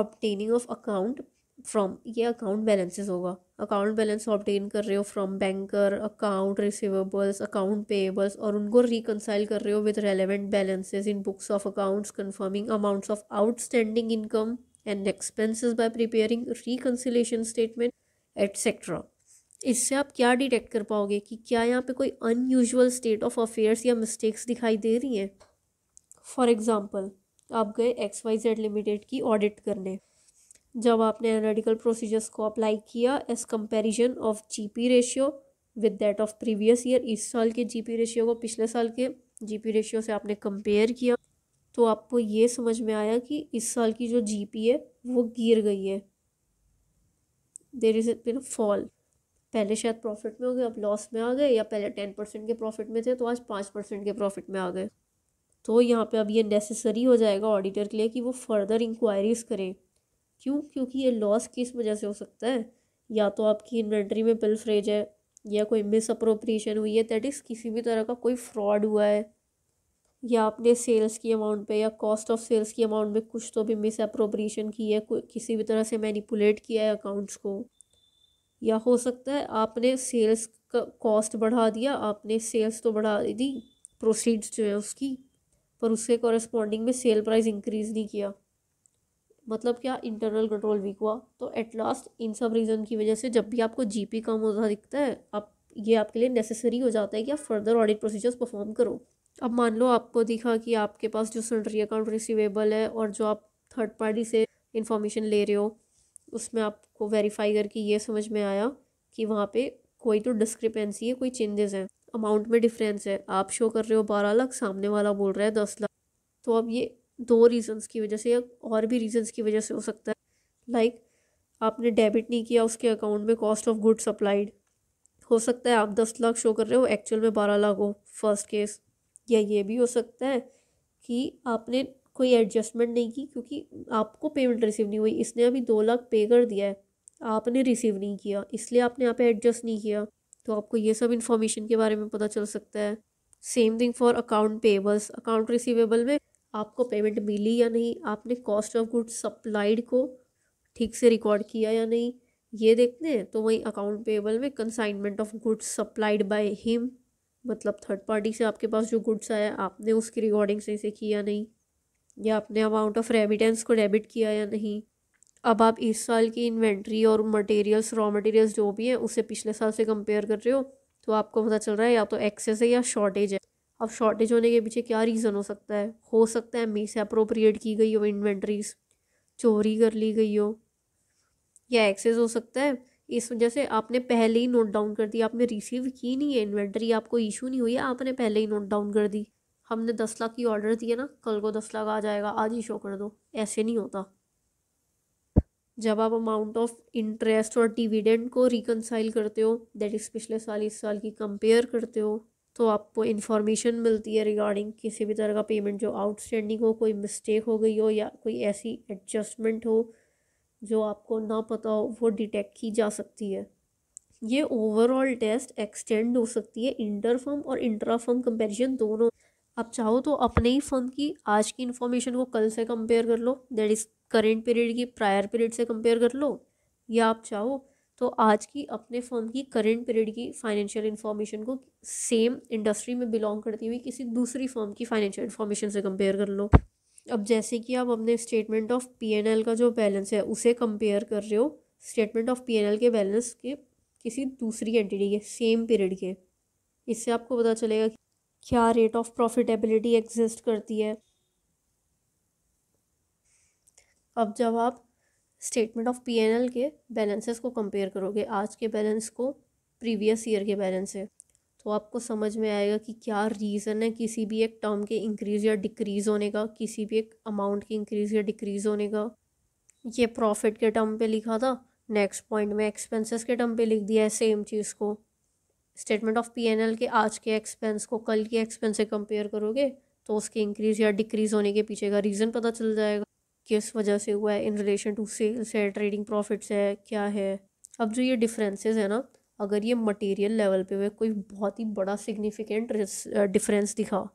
obtaining of account from ये अकाउंट बैलेंसेस होगा अकाउंट बैलेंस ऑप्टेन कर रहे हो from banker account receivables account payables और उनको रिकनसाइल कर रहे हो with relevant balances in books of accounts confirming amounts of outstanding income and expenses by preparing reconciliation statement etcetera इससे आप क्या डिटेक्ट कर पाओगे कि क्या यहाँ पे कोई अनयूजुअल स्टेट ऑफ अफेयर्स या मिस्टेक्स दिखाई दे रही हैं फॉर एग्ज़ाम्पल आप गए एक्स वाई जेड लिमिटेड की ऑडिट करने जब आपने एनालिटिकल प्रोसीजर्स को अप्लाई किया as comparison of GP ratio with that of previous year इस साल के जी रेशियो को पिछले साल के जी रेशियो से आपने कंपेयर किया तो आपको ये समझ में आया कि इस साल की जो जी है वो गिर गई है देर इज़ बिन फॉल्ट पहले शायद प्रॉफिट में हो गए अब लॉस में आ गए या पहले टेन परसेंट के प्रॉफिट में थे तो आज पाँच परसेंट के प्रॉफिट में आ गए तो यहाँ पे अब ये नेसेसरी हो जाएगा ऑडिटर के लिए कि वो फर्दर इंक्वायरीज़ करें क्यों क्योंकि ये लॉस किस वजह से हो सकता है या तो आपकी इन्वेंट्री में फ्रेज है या कोई मिस अप्रोप्रिएशन हुई है दैट इज़ किसी भी तरह का कोई फ्रॉड हुआ है या आपने सेल्स की अमाउंट पे या कॉस्ट ऑफ सेल्स की अमाउंट में कुछ तो भी मिस अप्रोप्रिएशन की है किसी भी तरह से मैनिपुलेट किया है अकाउंट्स को या हो सकता है आपने सेल्स का कॉस्ट बढ़ा दिया आपने सेल्स तो बढ़ा दी प्रोसीड जो है उसकी पर उसके कॉरेस्पॉन्डिंग में सेल प्राइस इंक्रीज़ नहीं किया मतलब क्या इंटरनल कंट्रोल वीक हुआ तो एट लास्ट इन सब रीज़न की वजह से जब भी आपको जीपी कम होता दिखता है आप ये आपके लिए नेसेसरी हो जाता है कि आप फर्दर ऑडिट प्रोसीजर्स परफॉर्म करो अब मान लो आपको दिखा कि आपके पास जो सेंडरी अकाउंट रिसिवेबल है और जो आप थर्ड पार्टी से इंफॉर्मेशन ले रहे हो उसमें आपको वेरीफाई करके ये समझ में आया कि वहाँ पे कोई तो डिस्क्रिपेंसी है कोई चेंजेस हैं अमाउंट में डिफरेंस है आप शो कर रहे हो बारह लाख सामने वाला बोल रहा है दस लाख तो अब ये दो रीजंस की वजह से या और भी रीजंस की वजह से हो सकता है लाइक like, आपने डेबिट नहीं किया उसके अकाउंट में कॉस्ट ऑफ गुड सप्लाइड हो सकता है आप दस लाख शो कर रहे हो एक्चुअल में बारह लाख हो फर्स्ट केस या ये भी हो सकता है कि आपने कोई एडजस्टमेंट नहीं की क्योंकि आपको पेमेंट रिसीव नहीं हुई इसने अभी दो लाख पे कर दिया है आपने रिसीव नहीं किया इसलिए आपने यहाँ पे एडजस्ट नहीं किया तो आपको ये सब इन्फॉर्मेशन के बारे में पता चल सकता है same thing for account payables account receivable में आपको पेमेंट मिली या नहीं आपने कॉस्ट ऑफ गुड्स सप्लाइड को ठीक से रिकॉर्ड किया या नहीं ये देखते हैं तो वही अकाउंट पेबल में consignment of goods supplied by him मतलब थर्ड पार्टी से आपके पास जो गुड्स आया आपने उसकी रिकॉर्डिंग सही से किया नहीं या आपने अमाउंट ऑफ रेमिटेंस को डेबिट किया या नहीं अब आप इस साल की इन्वेंट्री और मटेरियल्स रॉ मटेरियल्स जो भी हैं उसे पिछले साल से कंपेयर कर रहे हो तो आपको पता चल रहा है या तो एक्सेस है या शॉर्टेज है अब शॉर्टेज होने के पीछे क्या रीज़न हो सकता है हो सकता है मिस अप्रोप्रिएट की गई हो इन्वेंट्रीज चोरी कर ली गई हो या एक्सेस हो सकता है इस वजह से आपने पहले ही नोट डाउन कर दी आपने रिसीव की नहीं है इन्वेंट्री आपको इशू नहीं हुई है आपने पहले ही नोट डाउन कर दी हमने दस लाख की ऑर्डर दिए ना कल को दस लाख आ जाएगा आज ही शो कर दो ऐसे नहीं होता जब आप अमाउंट ऑफ इंटरेस्ट और डिविडेंड को रिकनसाइल करते हो दैट इज़ पिछले साल इस साल की कंपेयर करते हो तो आपको इन्फॉर्मेशन मिलती है रिगार्डिंग किसी भी तरह का पेमेंट जो आउटस्टैंडिंग हो कोई मिस्टेक हो गई हो या कोई ऐसी एडजस्टमेंट हो जो आपको ना पता हो वो डिटेक्ट की जा सकती है ये ओवरऑल टेस्ट एक्सटेंड हो सकती है इंटरफॉर्म और इंट्राफॉर्म कंपेरिजन दोनों आप चाहो तो अपने ही फर्म की आज की इन्फॉर्मेशन को कल से कंपेयर कर लो दैट इज़ करेंट पीरियड की प्रायर पीरियड से कंपेयर कर लो या आप चाहो तो आज की अपने फर्म की करेंट पीरियड की फाइनेंशियल इन्फॉर्मेशन को सेम इंडस्ट्री में बिलोंग करती हुई किसी दूसरी फर्म की फाइनेंशियल इन्फॉर्मेशन से कंपेयर कर लो अब जैसे कि आप अपने स्टेटमेंट ऑफ पीएनएल का जो बैलेंस है उसे कंपेयर कर रहे हो स्टेटमेंट ऑफ पीएनएल के बैलेंस के किसी दूसरी एंटिटी के सेम पीरियड के इससे आपको पता चलेगा कि क्या रेट ऑफ प्रॉफिटेबिलिटी एग्जिस्ट करती है अब जब आप स्टेटमेंट ऑफ पीएनएल के बैलेंसेस को कंपेयर करोगे आज के बैलेंस को प्रीवियस ईयर के बैलेंस से तो आपको समझ में आएगा कि क्या रीज़न है किसी भी एक टर्म के इंक्रीज़ या डिक्रीज़ होने का किसी भी एक अमाउंट के इंक्रीज़ या डिक्रीज़ होने का ये प्रॉफिट के टर्म पे लिखा था नेक्स्ट पॉइंट में एक्सपेंसेस के टर्म पे लिख दिया है सेम चीज़ को स्टेटमेंट ऑफ एल के आज के एक्सपेंस को कल के एक्सपेंस से कंपेयर करोगे तो उसके इंक्रीज या डिक्रीज होने के पीछे का रीज़न पता चल जाएगा किस वजह से हुआ है इन रिलेशन टू सेल्स है ट्रेडिंग प्रॉफिट्स है क्या है अब जो ये डिफरेंसेस है ना अगर ये मटेरियल लेवल पे हुए कोई बहुत ही बड़ा सिग्निफिकेंट डिफरेंस दिखा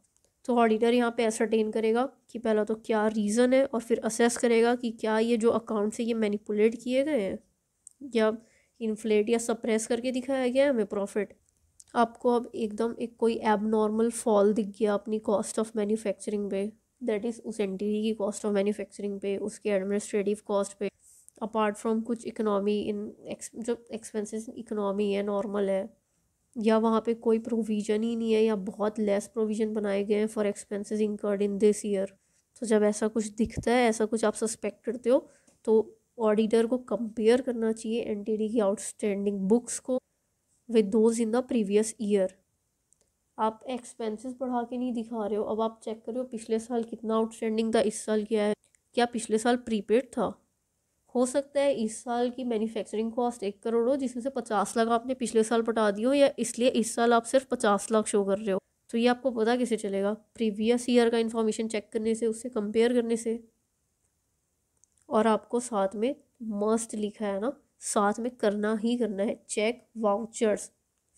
तो ऑडिटर यहाँ पे एसरटेन करेगा कि पहला तो क्या रीज़न है और फिर असेस करेगा कि क्या ये जो अकाउंट से ये मैनिपुलेट किए गए हैं या इन्फ्लेट या सप्रेस करके दिखाया गया है हमें प्रॉफिट आपको अब एकदम एक कोई एबनॉर्मल फॉल दिख गया अपनी कॉस्ट ऑफ मैन्युफैक्चरिंग पे दैट इज़ उस एंटिटी की कॉस्ट ऑफ मैन्युफैक्चरिंग पे उसके एडमिनिस्ट्रेटिव कॉस्ट पे अपार्ट फ्रॉम कुछ इकनॉमी इन जो एक्सपेंसेस इकनॉमी है नॉर्मल है या वहाँ पे कोई प्रोविज़न ही नहीं है या बहुत लेस प्रोविज़न बनाए गए हैं for expenses incurred in this year तो जब ऐसा कुछ दिखता है ऐसा कुछ आप सस्पेक्ट करते हो तो ऑडिटर को कंपेयर करना चाहिए एन की आउटस्टैंडिंग बुक्स को with those in the previous year आप एक्सपेंसेस बढ़ा के नहीं दिखा रहे हो अब आप चेक कर रहे हो पिछले साल कितना आउटस्टैंडिंग था इस साल क्या है क्या पिछले साल प्रीपेड था हो सकता है इस साल की मैन्युफैक्चरिंग कॉस्ट एक करोड़ हो जिसमें से पचास लाख आपने पिछले साल पटा दी हो या इसलिए इस साल आप सिर्फ पचास लाख शो कर रहे हो तो ये आपको पता कैसे चलेगा प्रीवियस ईयर का इन्फॉर्मेशन चेक करने से उससे कंपेयर करने से और आपको साथ में मस्ट लिखा है ना साथ में करना ही करना है check vouchers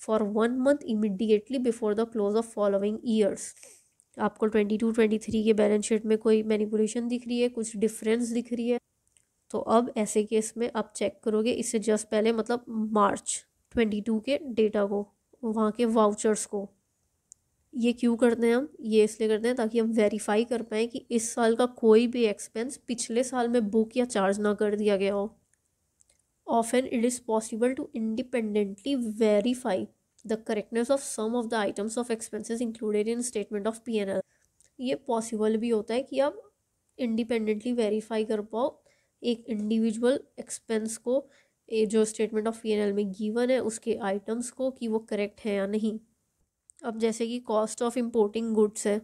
for one month immediately before the close of following years आपको ट्वेंटी टू ट्वेंटी थ्री के बैलेंस शीट में कोई मैनिपुलेशन दिख रही है कुछ डिफरेंस दिख रही है तो अब ऐसे केस में आप चेक करोगे इससे जस्ट पहले मतलब मार्च ट्वेंटी टू के डेटा को वहाँ के वाउचर्स को ये क्यों करते हैं हम ये इसलिए करते हैं ताकि हम वेरीफाई कर पाएँ कि इस साल का कोई भी एक्सपेंस पिछले साल में बुक या चार्ज ना कर दिया गया हो it is possible to independently verify the correctness of some of the items of expenses included in statement of P N L ये पॉसिबल भी होता है कि आप इंडिपेंडेंटली वेरीफाई कर पाओ एक इंडिविजुअल एक्सपेंस को जो statement of P N L में गिवन है उसके आइटम्स को कि वो करेक्ट है या नहीं अब जैसे कि कॉस्ट ऑफ इम्पोर्टिंग गुड्स है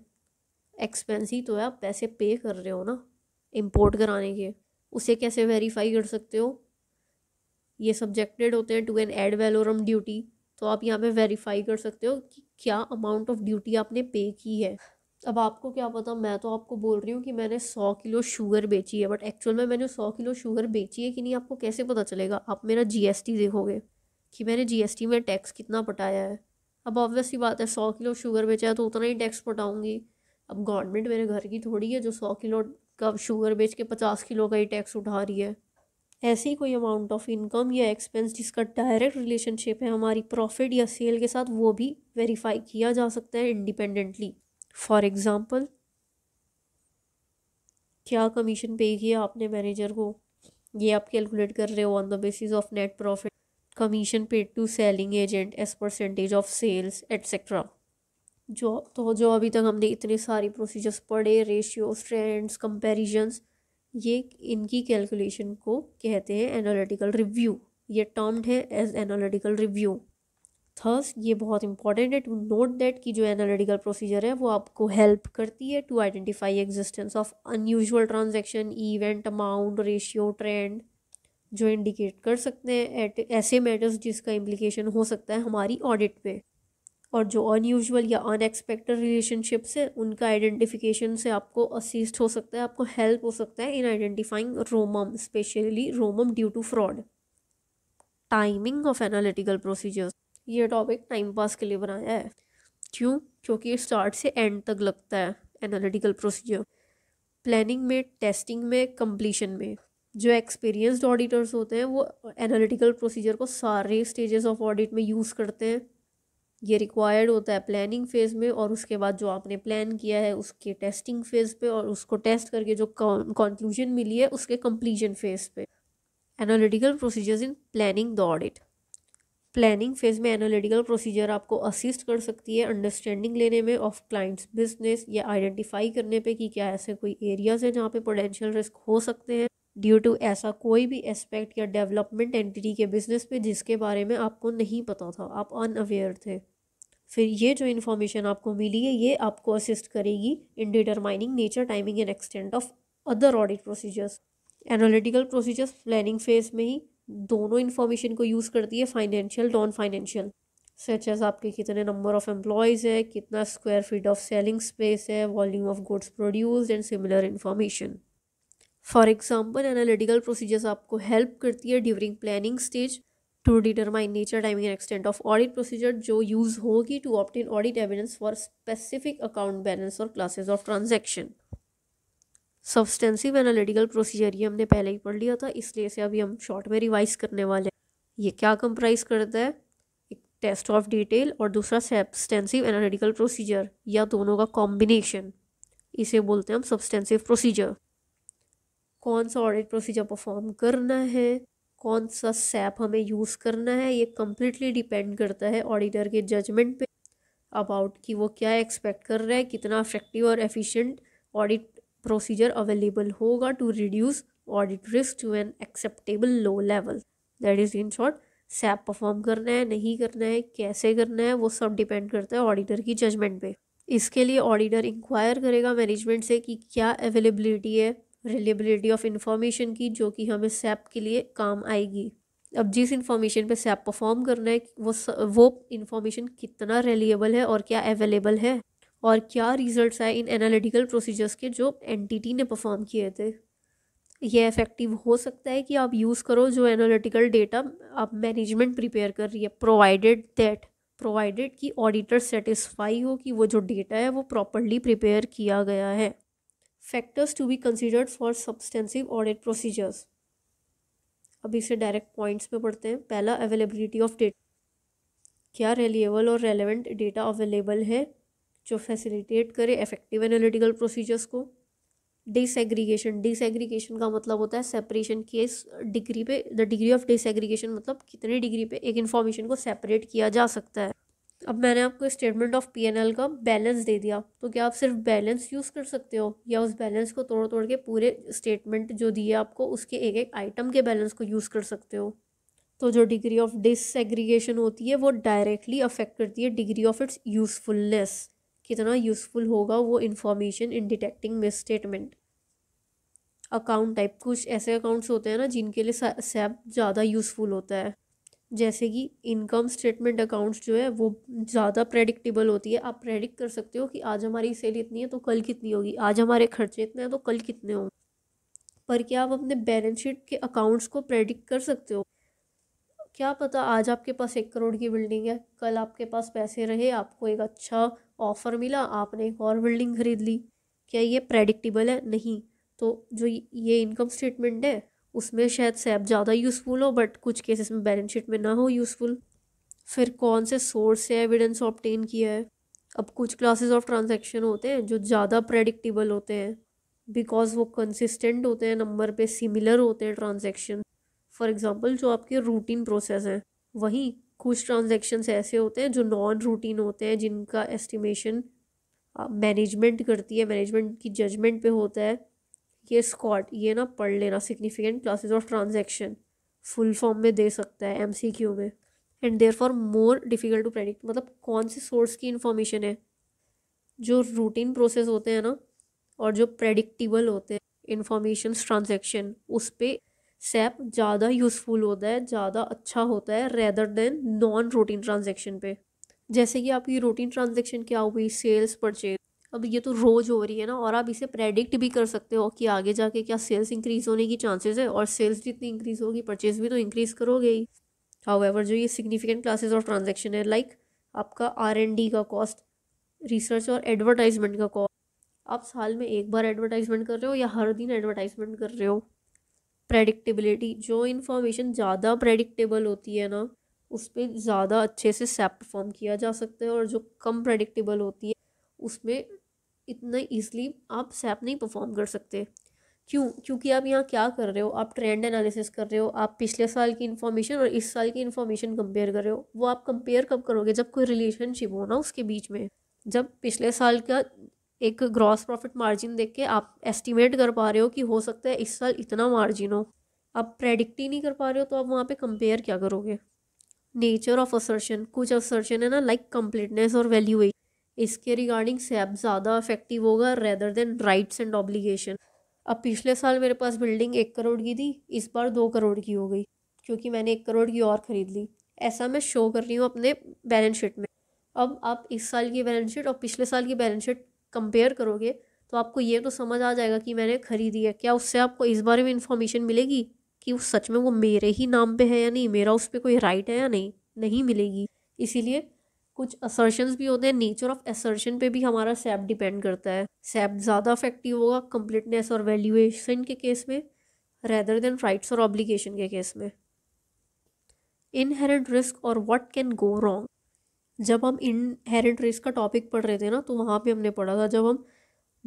एक्सपेंस ही तो है आप पैसे पे कर रहे हो ना इम्पोर्ट कराने के उसे कैसे वेरीफाई कर सकते हो ये सब्जेक्टेड होते हैं to an ad valorem duty तो आप यहाँ पे वेरीफाई कर सकते हो कि क्या अमाउंट ऑफ ड्यूटी आपने पे की है अब आपको क्या पता मैं तो आपको बोल रही हूँ कि मैंने सौ किलो शुगर बेची है बट एक्चुअल में मैंने सौ किलो शुगर बेची है कि नहीं आपको कैसे पता चलेगा आप मेरा जीएसटी देखोगे कि मैंने जीएसटी में टैक्स कितना पटाया है अब ऑब्वियसली बात है सौ किलो शुगर बेचा है तो उतना ही टैक्स पटाऊँगी अब गवर्नमेंट मेरे घर की थोड़ी है जो सौ किलो का शुगर बेच के पचास किलो का ही टैक्स उठा रही है ऐसी कोई अमाउंट ऑफ इनकम या एक्सपेंस जिसका डायरेक्ट रिलेशनशिप है हमारी प्रॉफिट या सेल के साथ वो भी वेरीफाई किया जा सकता है इंडिपेंडेंटली फॉर एग्ज़ाम्पल क्या कमीशन पे किया आपने मैनेजर को ये आप कैलकुलेट कर रहे हो on the basis of net profit commission paid to selling agent as percentage of sales etcetera जो तो जो अभी तक हमने इतने सारे प्रोसीजर्स पढ़े रेशियोज ट्रेंड्स कंपेरिजन्स ये इनकी कैलकुलेशन को कहते हैं एनालिटिकल रिव्यू ये टर्म्ड है एज एनालिटिकल रिव्यू थर्स ये बहुत इंपॉर्टेंट है टू नोट दैट कि जो एनालिटिकल प्रोसीजर है वो आपको हेल्प करती है to identify existence of unusual transaction event amount ratio trend जो इंडिकेट कर सकते हैं ऐसे मैटर्स जिसका इम्प्लीकेशन हो सकता है हमारी ऑडिट पे और जो अनयूजल या अनएक्सपेक्टेड रिलेशनशिप्स है उनका आइडेंटिफिकेशन से आपको असिस्ट हो सकता है आपको हेल्प हो सकता है in identifying ROMM especially ROMM due to fraud timing of analytical procedures ये टॉपिक टाइम पास के लिए बनाया है क्यों क्योंकि ये स्टार्ट से एंड तक लगता है एनालिटिकल प्रोसीजर प्लानिंग में टेस्टिंग में कंप्लीशन में जो एक्सपीरियंसड ऑडिटर्स होते हैं वो एनालिटिकल प्रोसीजर को सारे स्टेजेस ऑफ ऑडिट में यूज़ करते हैं ये रिक्वायर्ड होता है प्लानिंग फ़ेज़ में और उसके बाद जो आपने प्लान किया है उसके टेस्टिंग फ़ेज़ पे और उसको टेस्ट करके जो कंक्लूजन मिली है उसके कंप्लीजन फ़ेज़ पे analytical procedures in planning the audit planning phase में एनालिटिकल प्रोसीजर आपको असिस्ट कर सकती है अंडरस्टैंडिंग लेने में ऑफ क्लाइंट्स बिजनेस या आइडेंटिफाई करने पे कि क्या ऐसे कोई एरियाज़ हैं जहाँ पे पोटेंशियल रिस्क हो सकते हैं ड्यू टू ऐसा कोई भी एस्पेक्ट या डेवलपमेंट एंटिटी के बिजनेस पे जिसके बारे में आपको नहीं पता था आप अनअवेयर थे फिर ये जो इन्फॉर्मेशन आपको मिली है ये आपको असिस्ट करेगी in determining nature timing and extent of other audit procedures analytical procedures planning phase में ही दोनों इन्फॉर्मेशन को यूज़ करती है financial non financial such as आपके कितने नंबर ऑफ एम्प्लॉयज़ है कितना square feet of selling space है volume of goods produce and similar information for example analytical procedures आपको हेल्प करती है during planning stage to determine nature timing and extent of audit procedure जो यूज होगी to obtain audit evidence for specific account balance और classes of transaction substantive analytical procedure ये हमने पहले ही पढ़ लिया था इसलिए इसे अभी हम शॉर्ट में रिवाइज करने वाले हैं ये क्या कंप्राइज करता है एक टेस्ट ऑफ डिटेल और दूसरा सब्सटेंसिव एनालिटिकल प्रोसीजर या दोनों का कॉम्बिनेशन इसे बोलते हैं हम सब्सटेंसिव प्रोसीजर कौन सा ऑडिट प्रोसीजर परफॉर्म करना है कौन सा सैप हमें यूज़ करना है ये कम्प्लीटली डिपेंड करता है ऑडिटर के जजमेंट पे अबाउट कि वो क्या एक्सपेक्ट कर रहा है कितना अफेक्टिव और एफिशिएंट ऑडिट प्रोसीजर अवेलेबल होगा to reduce audit risk to an acceptable low level that is in short SAP perform करना है नहीं करना है कैसे करना है वो सब डिपेंड करता है ऑडिटर की जजमेंट पे इसके लिए ऑडिटर इंक्वायर करेगा मैनेजमेंट से कि क्या अवेलेबिलिटी है रिलेबिलिटी ऑफ इंफॉर्मेशन की जो कि हमें सैप के लिए काम आएगी अब जिस इंफॉर्मेशन पे सैप परफॉर्म करना है वो स, वो इन्फॉर्मेशन कितना रिलेबल है और क्या अवेलेबल है और क्या रिजल्ट्स आए इन एनालिटिकल प्रोसीजर्स के जो एन ने परफॉर्म किए थे ये इफ़ेक्टिव हो सकता है कि आप यूज़ करो जो एनालिटिकल डेटा आप मैनेजमेंट प्रिपेयर कर रही है प्रोवाइडेड दैट प्रोवाइडेड कि ऑडिटर सेटिस्फाई हो कि वो जो डेटा है वो प्रॉपरली प्रिपेयर किया गया है factors to be considered for substantive audit procedures अब इसे डायरेक्ट पॉइंट्स में पढ़ते हैं पहला अवेलेबिलिटी ऑफ डेटा क्या रेलिएबल और रेलेवेंट डेटा अवेलेबल है जो फैसिलिटेट करे इफेक्टिव एनालिटिकल प्रोसीजर्स को डिसएग्रीगेशन डिसएग्रीगेशन का मतलब होता है सेपरेशन की इस डिग्री पे द डिग्री ऑफ डिसएग्रीगेशन मतलब कितने डिग्री पे एक इन्फॉर्मेशन को सेपरेट किया जा सकता है अब मैंने आपको स्टेटमेंट ऑफ पी का बैलेंस दे दिया तो क्या आप सिर्फ बैलेंस यूज़ कर सकते हो या उस बैलेंस को तोड़ तोड़ के पूरे स्टेटमेंट जो दिए आपको उसके एक एक आइटम के बैलेंस को यूज़ कर सकते हो तो जो डिग्री ऑफ डिसएग्रीगेशन होती है वो डायरेक्टली अफेक्ट करती है डिग्री ऑफ इट्स यूज़फुलनेस कितना यूज़फुल होगा वो information in detecting misstatement account type कुछ ऐसे अकाउंट्स होते हैं ना जिनके लिए सैप ज़्यादा यूज़फुल होता है जैसे कि इनकम स्टेटमेंट अकाउंट्स जो है वो ज़्यादा प्रेडिक्टेबल होती है आप प्रेडिक्ट कर सकते हो कि आज हमारी सेल इतनी है तो कल कितनी होगी आज हमारे खर्चे इतने हैं तो कल कितने होंगे पर क्या आप अपने बैलेंस शीट के अकाउंट्स को प्रेडिक्ट कर सकते हो क्या पता आज आपके पास एक करोड़ की बिल्डिंग है कल आपके पास पैसे रहे आपको एक अच्छा ऑफ़र मिला आपने एक और बिल्डिंग खरीद ली क्या ये प्रेडिक्टेबल है नहीं तो जो ये इनकम स्टेटमेंट है उसमें शायद सैप ज़्यादा यूज़फुल हो बट कुछ केसेस में बैलेंस शीट में ना हो यूज़फुल फिर कौन से सोर्स से एविडेंस ऑप्टेन किया है अब कुछ क्लासेस ऑफ ट्रांजेक्शन होते हैं जो ज़्यादा प्रेडिक्टेबल होते हैं बिकॉज वो कंसिस्टेंट होते हैं नंबर पे सिमिलर होते हैं ट्रांजेक्शन फॉर एग्जांपल जो आपके रूटीन प्रोसेस हैं वहीं कुछ ट्रांजेक्शन ऐसे होते हैं जो नॉन रूटीन होते हैं जिनका एस्टिमेशन मैनेजमेंट करती है मैनेजमेंट की जजमेंट पे होता है ये स्कॉट ये ना पढ़ लेना significant classes of transaction full form में दे सकता है एम सी क्यू में and therefore more difficult to predict मतलब कौन से सोर्स की इन्फॉर्मेशन है जो रूटीन प्रोसेस होते हैं ना और जो प्रेडिक्टेबल होते हैं इन्फॉर्मेशन ट्रांजेक्शन उस पर सैप ज़्यादा यूज़फुल होता है ज़्यादा अच्छा होता है rather than non routine transaction पे जैसे कि आपकी रूटीन ट्रांजेक्शन क्या हुई सेल्स परचेज अब ये तो रोज़ हो रही है ना और आप इसे प्रेडिक्ट भी कर सकते हो कि आगे जाके क्या सेल्स इंक्रीज़ होने की चांसेस है और सेल्स जितनी इंक्रीज़ होगी परचेज भी तो इंक्रीज़ करोगे ही एवर जो ये सिग्निफिकेंट क्लासेज ऑफ ट्रांजेक्शन है लाइक आपका आर एंड डी का कॉस्ट रिसर्च और एडवर्टाइजमेंट का कॉस्ट आप साल में एक बार एडवर्टाइजमेंट कर रहे हो या हर दिन एडवर्टाइजमेंट कर रहे हो प्रेडिक्टेबिलिटी जो इन्फॉर्मेशन ज़्यादा प्रेडिक्टेबल होती है ना उस पर ज़्यादा अच्छे से सेप परफॉर्म किया जा सकता है और जो कम प्रेडिक्टेबल होती है उसमें इतना ईजली आप सैप नहीं परफॉर्म कर सकते क्यों क्योंकि आप यहाँ क्या कर रहे हो आप ट्रेंड एनालिसिस कर रहे हो आप पिछले साल की इन्फॉर्मेशन और इस साल की इन्फॉर्मेशन कंपेयर कर रहे हो वो आप कंपेयर कब करोगे जब कोई रिलेशनशिप हो ना उसके बीच में जब पिछले साल का एक ग्रॉस प्रॉफिट मार्जिन देख के आप एस्टिमेट कर पा रहे हो कि हो सकता है इस साल इतना मार्जिन हो आप प्रेडिक्ट ही नहीं कर पा रहे हो तो आप वहाँ पे कंपेयर क्या करोगे नेचर ऑफ असर्शन कुछ असर्शन है ना लाइक कंप्लीटनेस और वैल्यूएशन इसके रिगार्डिंग सैप ज़्यादा अफेक्टिव होगा rather than rights and obligation अब पिछले साल मेरे पास बिल्डिंग एक करोड़ की थी इस बार दो करोड़ की हो गई क्योंकि मैंने एक करोड़ की और ख़रीद ली ऐसा मैं शो कर रही हूँ अपने बैलेंस शीट में अब आप इस साल की बैलेंस शीट और पिछले साल की बैलेंस शीट कंपेयर करोगे तो आपको ये तो समझ आ जाएगा कि मैंने खरीदी है क्या उससे आपको इस बारे में इंफॉर्मेशन मिलेगी कि सच में वो मेरे ही नाम पे है या नहीं मेरा उस पर कोई राइट है या नहीं नहीं मिलेगी इसीलिए कुछ असर्शंस भी होते हैं नेचर ऑफ असर्शन पे भी हमारा सैप डिपेंड करता है सेप ज़्यादा अफेक्टिव होगा कम्प्लीटनेस और वैल्यूएशन के केस में रेदर देन राइट्स और ऑब्लिगेशन के केस में इनहेरेंट रिस्क और वट कैन गो रॉन्ग जब हम इनहेरेंट रिस्क का टॉपिक पढ़ रहे थे ना तो वहाँ पे हमने पढ़ा था जब हम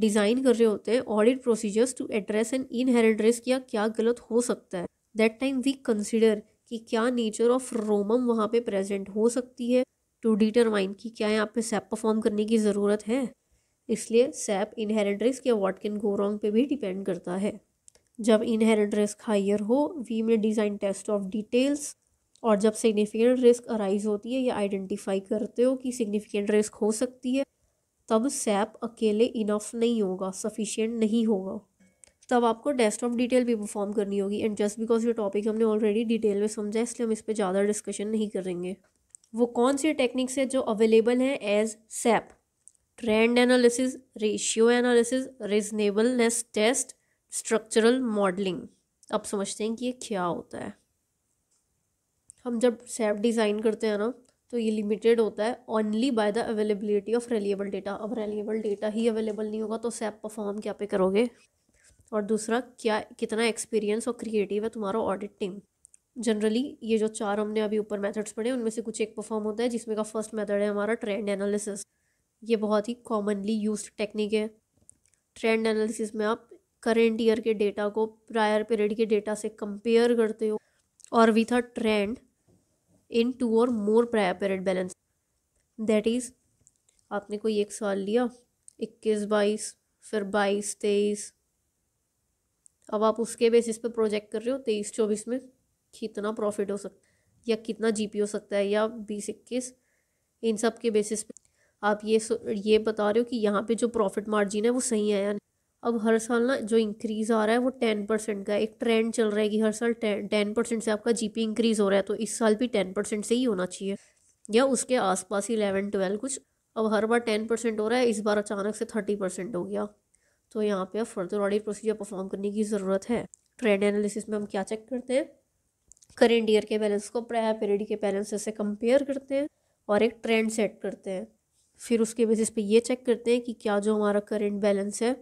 डिज़ाइन कर रहे होते हैं audit procedures to address an inherent risk या क्या गलत हो सकता है दैट टाइम वी कंसिडर कि क्या नेचर ऑफ रोमम वहाँ पे प्रेजेंट हो सकती है टू डिटरमाइन कि क्या यहाँ पे सैप परफॉर्म करने की ज़रूरत है इसलिए सैप इनहेरेंट रिस्क या वॉट कैन गो रॉन्ग पे भी डिपेंड करता है जब इनहेरेंट रिस्क हाइयर हो we may design test of details और जब सिग्निफिकेंट रिस्क अराइज होती है या आइडेंटिफाई करते हो कि सिग्निफिकेंट रिस्क हो सकती है तब सैप अकेले इनफ नहीं होगा सफिशियंट नहीं होगा तब आपको टेस्ट ऑफ डिटेल भी परफॉर्म करनी होगी एंड जस्ट बिकॉज ये टॉपिक हमने ऑलरेडी डिटेल में समझा इसलिए हम इस पर ज़्यादा डिस्कशन नहीं करेंगे वो कौन सी टेक्निक्स है जो अवेलेबल हैं as SAP trend analysis ratio analysis reasonableness test structural modelling अब समझते हैं कि ये क्या होता है हम जब सैप डिज़ाइन करते हैं ना तो ये लिमिटेड होता है only by the availability of reliable data अब रेलिएबल डेटा ही अवेलेबल नहीं होगा तो सैप परफॉर्म क्या पे करोगे और दूसरा क्या कितना एक्सपीरियंस और क्रिएटिव है तुम्हारा ऑडिट टीम जनरली ये जो चार हमने अभी ऊपर मेथड्स पढ़े उनमें से कुछ एक परफॉर्म होता है जिसमें का फर्स्ट मेथड है हमारा ट्रेंड एनालिसिस ये बहुत ही कॉमनली यूज टेक्निक है ट्रेंड एनालिसिस में आप करेंट ईयर के डेटा को प्रायर पीरियड के डेटा से कंपेयर करते हो और with a trend in two और more prior period balance that is आपने कोई एक साल लिया इक्कीस बाईस फिर बाईस तेईस अब आप उसके बेसिस पर प्रोजेक्ट कर रहे हो तेईस चौबीस में कितना प्रॉफिट हो सकता या कितना जीपी हो सकता है या बीस इक्कीस इन सब के बेसिस पे आप ये ये बता रहे हो कि यहाँ पे जो प्रॉफिट मार्जिन है वो सही है या नहीं अब हर साल ना जो इंक्रीज़ आ रहा है वो टेन परसेंट का एक ट्रेंड चल रहा है कि हर साल टेन परसेंट से आपका जीपी इंक्रीज़ हो रहा है तो इस साल भी टेन परसेंट से ही होना चाहिए या उसके आसपास ही इलेवन ट्वेल्व कुछ अब हर बार टेन परसेंट हो रहा है इस बार अचानक से थर्टी परसेंट हो गया तो यहाँ पे फर्दर ऑडिट प्रोसीजर परफॉर्म करने की ज़रूरत है ट्रेंड एनालिसिस में हम क्या चेक करते हैं करेंट ईयर के बैलेंस को प्रायर पीरियड के बैलेंस से कंपेयर करते हैं और एक ट्रेंड सेट करते हैं फिर उसके बेसिस पे ये चेक करते हैं कि क्या जो हमारा करेंट बैलेंस है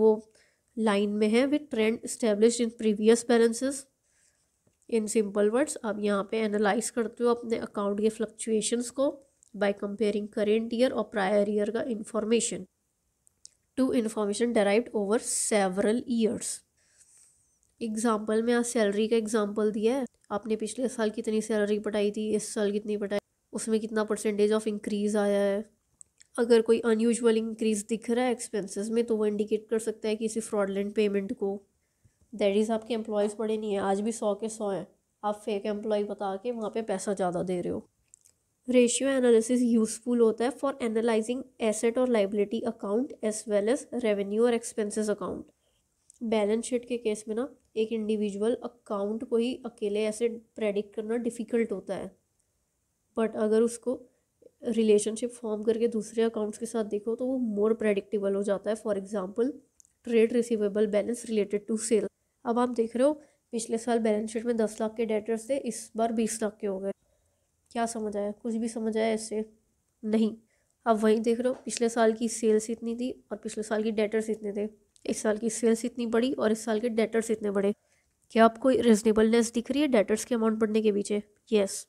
वो लाइन में है with trend establish in previous balances in simple words आप यहाँ पे एनालाइज करते हो अपने अकाउंट के फ्लक्चुएशंस को बाय कंपेयरिंग करेंट ईयर और प्रायर ईयर का information to information derive over several years example में आज सैलरी का एग्जाम्पल दिया है आपने पिछले साल कितनी सैलरी पटाई थी इस साल कितनी पटाई उसमें कितना परसेंटेज ऑफ इंक्रीज़ आया है अगर कोई अनयूजल इंक्रीज़ दिख रहा है एक्सपेंसेस में तो वो इंडिकेट कर सकता है किसी फ्रॉडलेंट पेमेंट को दैट इज़ आपके एम्प्लॉयज़ बड़े नहीं हैं आज भी सौ के सौ हैं आप फेक एम्प्लॉय बता के वहाँ पे पैसा ज़्यादा दे रहे हो रेशियो एनालिसिस यूज़फुल होता है फॉर एनालाइजिंग एसेट और liability account as well as revenue और एक्सपेंसिस अकाउंट बैलेंस शीट के केस में ना एक इंडिविजुअल अकाउंट को ही अकेले ऐसे प्रेडिक्ट करना डिफ़िकल्ट होता है बट अगर उसको रिलेशनशिप फॉर्म करके दूसरे अकाउंट्स के साथ देखो तो वो मोर प्रेडिक्टेबल हो जाता है for example trade receivable balance related to sale अब आप देख रहे हो पिछले साल बैलेंस शीट में दस लाख के डेटर्स थे इस बार बीस लाख के हो गए क्या समझ आया कुछ भी समझ आया इससे नहीं अब वहीं देख रहे हो पिछले साल की सेल्स इतनी थी और पिछले साल की डेटर्स इतने थे इस साल की सेल्स इतनी बड़ी और इस साल के डेटर्स इतने बड़े क्या आपको रिजनेबलनेस दिख रही है डेटर्स के अमाउंट बढ़ने के पीछे येस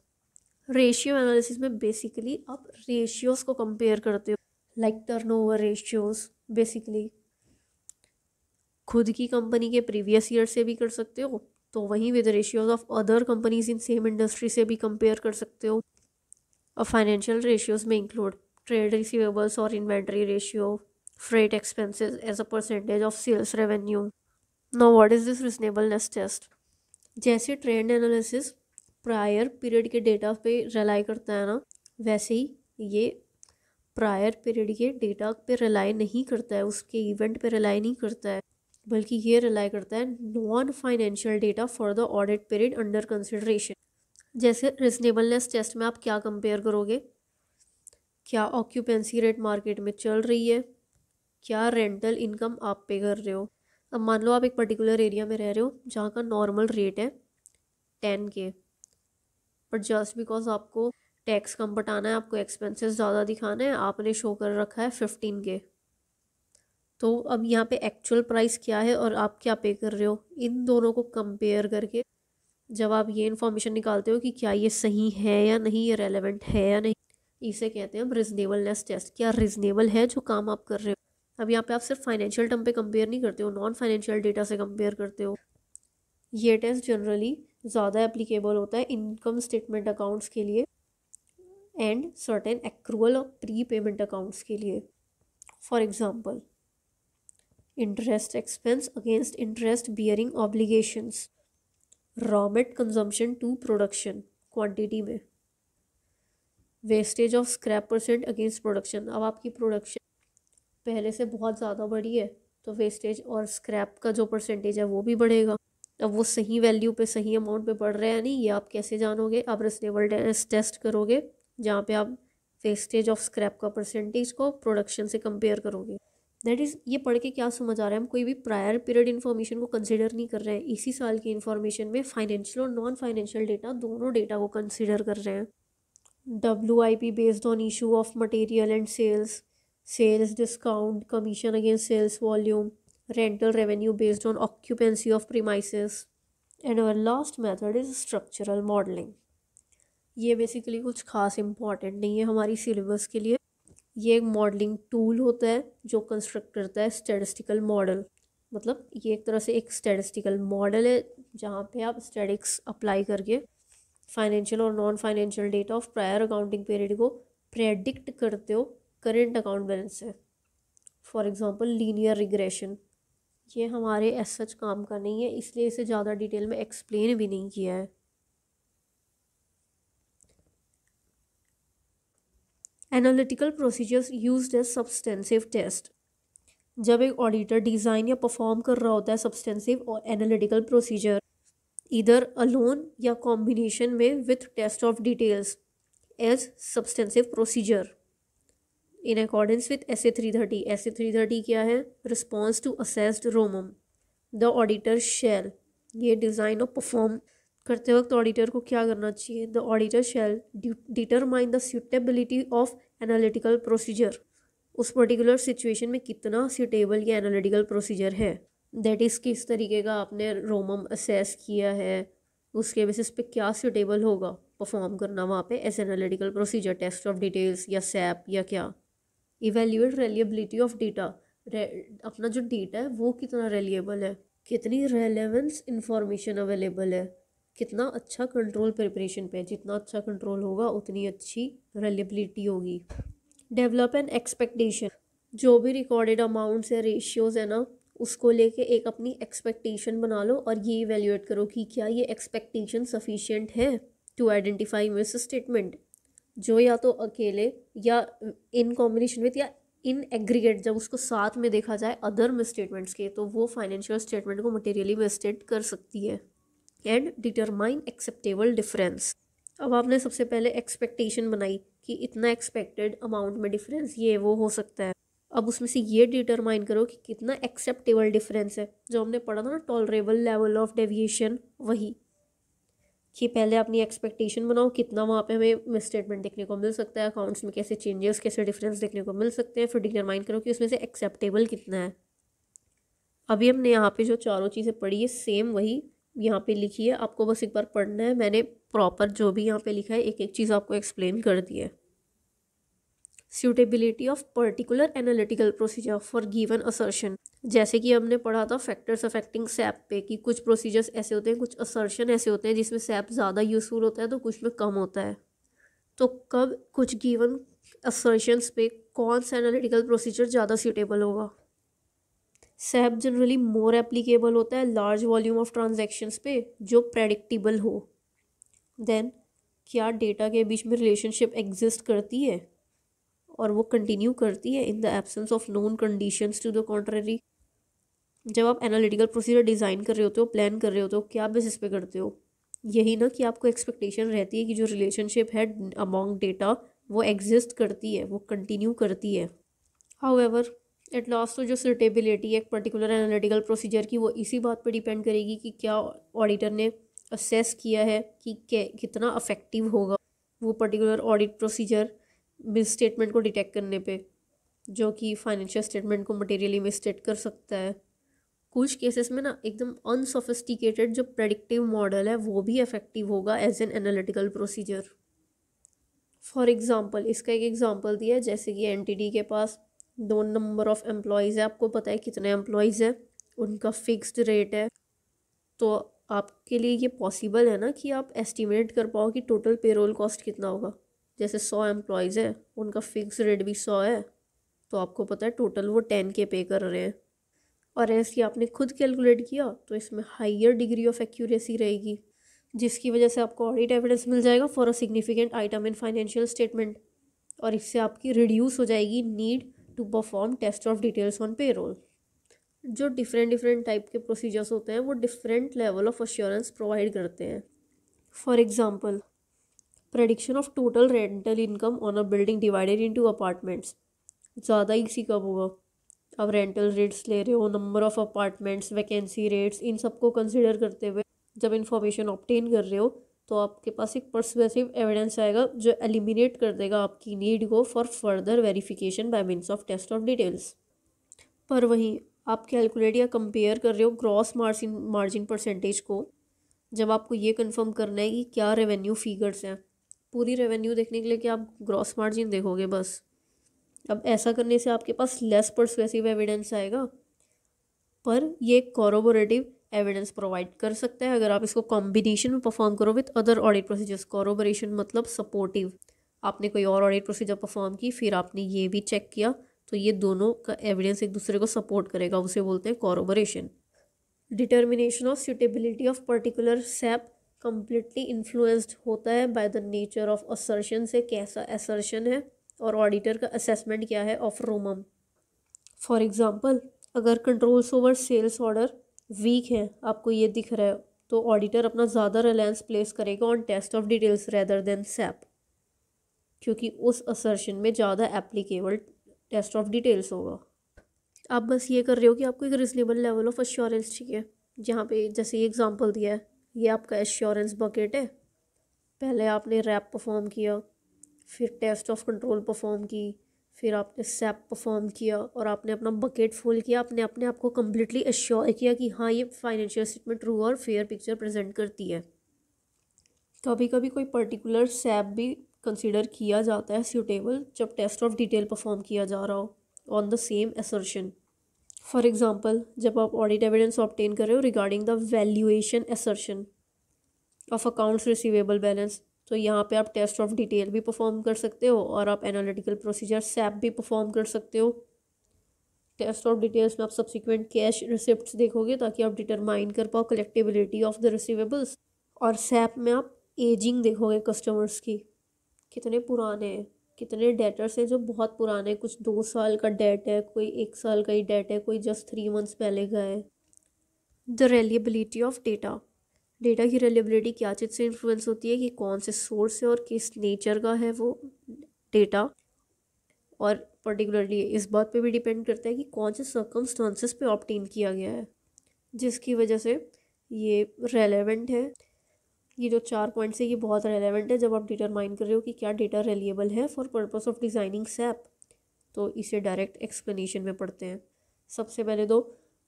रेशियो एनालिसिस में बेसिकली आप रेशियोज़ को कंपेयर करते हो like turnover ratios basically खुद की कंपनी के प्रीवियस ईयर से भी कर सकते हो तो वहीं with ratios of other companies in same industry से भी कंपेयर कर सकते हो और फाइनेंशियल रेशियोज में इंक्लूड ट्रेड रिसीवेबल्स और inventory ratio freight expenses as a percentage of sales revenue. Now, what is this reasonableness test? जैसे ट्रेंड एनालिसिस प्रायर पीरियड के डेटा पे रिलाई करता है ना वैसे ही ये प्रायर पीरियड के डेटा पे रिलाई नहीं करता है उसके इवेंट पे रिलाई नहीं करता है बल्कि ये रिलाई करता है non financial data for the audit period under consideration जैसे रिजनेबलनेस टेस्ट में आप क्या कंपेयर करोगे क्या ऑक्यूपेंसी रेट मार्केट में चल रही है क्या रेंटल इनकम आप पे कर रहे हो अब मान लो आप एक पर्टिकुलर एरिया में रह रहे हो जहाँ का नॉर्मल रेट है टेन के बट जस्ट बिकॉज आपको टैक्स कम बटाना है आपको एक्सपेंसेस ज़्यादा दिखाना है आपने शो कर रखा है फिफ्टीन के तो अब यहाँ पे एक्चुअल प्राइस क्या है और आप क्या पे कर रहे हो इन दोनों को कंपेयर करके जब आप ये इन्फॉर्मेशन निकालते हो कि क्या ये सही है या नहीं ये रेलेवेंट है या नहीं इसे कहते हैं हम रिजनेबलनेस टेस्ट क्या रिजनेबल है जो काम आप कर रहे हो अब यहाँ पे आप सिर्फ फाइनेंशियल टर्म पे कंपेयर नहीं करते हो नॉन फाइनेंशियल डेटा से कंपेयर करते हो ये टेस्ट जनरली ज़्यादा एप्लीकेबल होता है इनकम स्टेटमेंट अकाउंट्स के लिए एंड सर्टेन एक्रूअल और प्री पेमेंट अकाउंट्स के लिए for example interest expense against interest bearing obligations raw material consumption to production quantity में wastage of scrap percent against production अब आपकी प्रोडक्शन पहले से बहुत ज़्यादा बढ़ी है तो वेस्टेज और स्क्रैप का जो परसेंटेज है वो भी बढ़ेगा अब वो सही वैल्यू पे सही अमाउंट पे बढ़ रहा है नहीं ये आप कैसे जानोगे आप रिजनेबल टेस्ट टेस्ट करोगे जहाँ पे आप वेस्टेज ऑफ स्क्रैप का परसेंटेज को प्रोडक्शन से कंपेयर करोगे दैट इज़ ये पढ़ के क्या समझ आ रहा है हम कोई भी प्रायर पीरियड इन्फॉर्मेशन को कंसिडर नहीं कर रहे हैं इसी साल की इन्फॉर्मेशन में फाइनेंशियल और नॉन फाइनेंशियल डेटा दोनों डेटा को कंसिडर कर रहे हैं W I P based on issue of material and sales sales discount, commission against sales volume, rental revenue based on occupancy of premises. And our last method is structural modeling. ये बेसिकली कुछ खास इंपॉर्टेंट नहीं है हमारी सिलेबस के लिए ये एक मॉडलिंग टूल होता है जो कंस्ट्रक्ट करता है स्टेटिस्टिकल मॉडल मतलब ये एक तरह से एक स्टेटिस्टिकल मॉडल है जहाँ पे आप स्टेटिक्स अप्लाई करके फाइनेंशियल और non financial data of prior accounting period को प्रेडिक्ट करते हो करेंट अकाउंट बैलेंस है फॉर एग्ज़ाम्पल लीनियर रिग्रेशन ये हमारे एस सच काम का नहीं है इसलिए इसे ज़्यादा डिटेल में एक्सप्लेन भी नहीं किया है analytical procedures use as substantive test जब एक ऑडिटर डिज़ाइन या परफॉर्म कर रहा होता है सब्सटेंसिव और एनालिटिकल प्रोसीजर इधर अलोन या कॉम्बिनेशन में with test of details as substantive procedure in accordance with S A three thirty S A three thirty क्या है response to assessed ROMM the auditor shall ये डिज़ाइन और परफॉर्म करते वक्त ऑडिटर को क्या करना चाहिए the auditor shall determine the suitability of analytical procedure उस पर्टिकुलर सिचुएशन में कितना सुटेबल ये एनालिटिकल प्रोसीजर है दैट इज़ किस तरीके का आपने रोमम असेस किया है उसके बेसिस पे क्या सुटेबल होगा परफॉर्म करना वहाँ पे as analytical procedure test of details या सैप या क्या इवेल्यूएट रेलिएबिलिटी ऑफ डेटा अपना जो डेटा है वो कितना रेलिएबल है कितनी रेलेवेंस इंफॉर्मेशन अवेलेबल है कितना अच्छा कंट्रोल प्रिपरेशन पे जितना अच्छा कंट्रोल होगा उतनी अच्छी रेलिएबिलिटी होगी डेवलप एंड एक्सपेक्टेशन जो भी रिकॉर्डेड अमाउंट्स या रेशियोज़ है ना उसको लेके एक अपनी एक्सपेक्टेशन बना लो और ये इवेल्यूएट करो कि क्या ये एक्सपेक्टेशन सफिशियंट है टू आइडेंटिफाई मिस स्टेटमेंट जो या तो अकेले या इन कॉम्बिनेशन विथ या इन एग्रीगेट जब उसको साथ में देखा जाए अदर मिसस्टेटमेंट्स के तो वो फाइनेंशियल स्टेटमेंट को मटेरियली मिसस्टेट कर सकती है एंड डिटरमाइन एक्सेप्टेबल डिफरेंस अब आपने सबसे पहले एक्सपेक्टेशन बनाई कि इतना एक्सपेक्टेड अमाउंट में डिफरेंस ये वो हो सकता है अब उसमें से ये डिटरमाइन करो कि कितना एक्सेप्टेबल डिफरेंस है जो हमने पढ़ा था ना टॉलरेबल लेवल ऑफ डेविएशन वही कि पहले अपनी एक्सपेक्टेशन बनाओ कितना वहाँ पे हमें मिस स्टेटमेंट देखने को मिल सकता है अकाउंट्स में कैसे चेंजेस कैसे डिफरेंस देखने को मिल सकते हैं फिर डिटरमाइन करो कि उसमें से एक्सेप्टेबल कितना है अभी हमने यहाँ पे जो चारों चीज़ें पढ़ी है सेम वही यहाँ पे लिखी है आपको बस एक बार पढ़ना है मैंने प्रॉपर जो भी यहाँ पे लिखा है एक एक चीज़ आपको एक्सप्लेन कर दी है suitability of particular analytical procedure for given assertion जैसे कि हमने पढ़ा था फैक्टर्स अफेक्टिंग सैप पे कि कुछ प्रोसीजर्स ऐसे होते हैं कुछ असर्शन ऐसे होते हैं जिसमें सैप ज़्यादा यूज़फुल होता है तो कुछ में कम होता है तो कब कुछ गिवन असर्शंस पे कौन सा एनालिटिकल प्रोसीजर ज़्यादा सूटेबल होगा सैप जनरली मोर एप्लीकेबल होता है लार्ज वॉल्यूम ऑफ ट्रांजेक्शन्स पे जो प्रेडिक्टिबल हो देन क्या डेटा के बीच में रिलेशनशिप एग्जिस्ट करती है और वो कंटिन्यू करती है in the absence of known conditions to the contrary जब आप एनालिटिकल प्रोसीजर डिज़ाइन कर रहे होते हो प्लान कर रहे होते हो क्या बेसिस पे करते हो यही ना कि आपको एक्सपेक्टेशन रहती है कि जो रिलेशनशिप है अमॉन्ग डेटा वो एग्जिस्ट करती है वो कंटिन्यू करती है हाउ एवर एट लास्ट तो जो सर्टेबिलिटी है एक पर्टिकुलर एनालिटिकल प्रोसीजर की वो इसी बात पर डिपेंड करेगी कि क्या ऑडिटर ने असेस किया है कि कितना अफेक्टिव होगा वो particular audit procedure misstatement को डिटेक्ट करने पे जो कि फाइनेंशियल स्टेटमेंट को मटेरियली स्टेट कर सकता है कुछ केसेस में ना एकदम अनसोफिस्टिकेटेड जो प्रडिक्टिव मॉडल है वो भी इफेक्टिव होगा as an analytical procedure for example इसका एक एग्ज़ाम्पल दिया है जैसे कि एनटीडी के पास दो नंबर ऑफ़ एम्प्लॉयज़ है आपको पता है कितने एम्प्लॉयज़ हैं उनका फिक्स्ड रेट है तो आपके लिए ये पॉसिबल है ना कि आप एस्टिमेट कर पाओ कि टोटल पेरोल कॉस्ट कितना होगा जैसे सौ एम्प्लॉयज़ हैं उनका फिक्स रेट भी सौ है तो आपको पता है टोटल वो टेन के पे कर रहे हैं और इसकी आपने खुद कैलकुलेट किया तो इसमें हाइयर डिग्री ऑफ एक्यूरेसी रहेगी जिसकी वजह से आपको ऑडिट एविडेंस मिल जाएगा for a significant item in financial statement और इससे आपकी रिड्यूस हो जाएगी need to perform test of details on payroll जो डिफरेंट डिफरेंट टाइप के प्रोसीजर्स होते हैं वो different level of assurance provide करते हैं for example prediction of total rental income on a building divided into apartments ज़्यादा ही इसी कब होगा आप रेंटल रेट्स ले रहे हो number of apartments vacancy rates इन सबको कंसिडर करते हुए जब इन्फॉर्मेशन ऑप्टेन कर रहे हो तो आपके पास एक पर्सपेसिव एविडेंस आएगा जो एलिमिनेट कर देगा आपकी नीड को for further verification by means of test of details पर वहीं आप कैलकुलेट या कंपेयर कर रहे हो ग्रॉस मार्जिन मार्जिन परसेंटेज को जब आपको ये कंफर्म करना है कि क्या रेवेन्यू फिगर्स हैं पूरी रेवेन्यू देखने के लिए कि आप ग्रॉस मार्जिन देखोगे बस अब ऐसा करने से आपके पास लेस परसुएसिव एविडेंस आएगा पर ये कॉरोबोरेटिव एविडेंस प्रोवाइड कर सकता है अगर आप इसको कॉम्बिनेशन में परफॉर्म करो with other audit procedures corroboration मतलब सपोर्टिव आपने कोई और ऑडिट प्रोसीजर परफॉर्म की फिर आपने ये भी चेक किया तो ये दोनों का एविडेंस एक दूसरे को सपोर्ट करेगा उसे बोलते हैं corroboration determination of suitability of particular SAP completely influenced होता है by the nature of assertion से कैसा असर्शन है और ऑडिटर का असेसमेंट क्या है ऑफ रोमम फॉर एग्ज़ाम्पल अगर controls over sales order weak है आपको ये दिख रहा है तो ऑडिटर अपना ज़्यादा रिलायंस प्लेस करेगा on test of details rather than SAP क्योंकि उस असर्शन में ज़्यादा एप्लीकेबल टेस्ट ऑफ डिटेल्स होगा आप बस ये कर रहे हो कि आपको एक रिजनेबल लेवल ऑफ एश्योरेंस चाहिए जहाँ पे जैसे ये एग्ज़ाम्पल दिया है ये आपका एश्योरेंस बकेट है पहले आपने रैप परफॉर्म किया फिर टेस्ट ऑफ कंट्रोल परफॉर्म की फिर आपने सैप परफॉर्म किया और आपने अपना बकेट फुल किया आपने अपने आप को कम्प्लीटली एश्योर किया कि हाँ ये फाइनेंशियल स्टेटमेंट ट्रू और फेयर पिक्चर प्रेजेंट करती है तो कभी कभी कोई पर्टिकुलर सैप भी कंसिडर किया जाता है सूटेबल जब टेस्ट ऑफ डिटेल परफॉर्म किया जा रहा हो on the same assertion for example जब आप ऑडिट एविडेंस ऑप्टेन कर रहे हो regarding the valuation assertion of accounts receivable balance तो यहाँ पे आप टेस्ट ऑफ डिटेल भी परफॉर्म कर सकते हो और आप एनालिटिकल प्रोसीजर सैप भी परफॉर्म कर सकते हो टेस्ट ऑफ डिटेल्स में आप सब्सिक्वेंट कैश रिसिप्ट देखोगे ताकि आप डिटरमाइन कर पाओ कलेक्टिबिलिटी ऑफ द रिसिवेबल्स और सैप में आप एजिंग देखोगे कस्टमर्स की कितने पुराने हैं कितने डेटर्स हैं जो बहुत पुराने कुछ दो साल का डेट है कोई एक साल का ही डेट है कोई जस्ट थ्री मंथ्स पहले का है the reliability of data data की रिलेबिलिटी क्या चीज़ से इन्फ्लुएंस होती है कि कौन से सोर्स है और किस नेचर का है वो डेटा और पर्टिकुलरली इस बात पे भी डिपेंड करता है कि कौन से सर्कमस्टांसिस पे ऑप्टेन किया गया है जिसकी वजह से ये रेलेवेंट है ये जो चार पॉइंट्स है ये बहुत रेलेवेंट है जब आप डिटरमाइन कर रहे हो कि क्या डेटा रेलिएबल है for purpose of designing SAP तो इसे डायरेक्ट एक्सप्लेनेशन में पढ़ते हैं सबसे पहले तो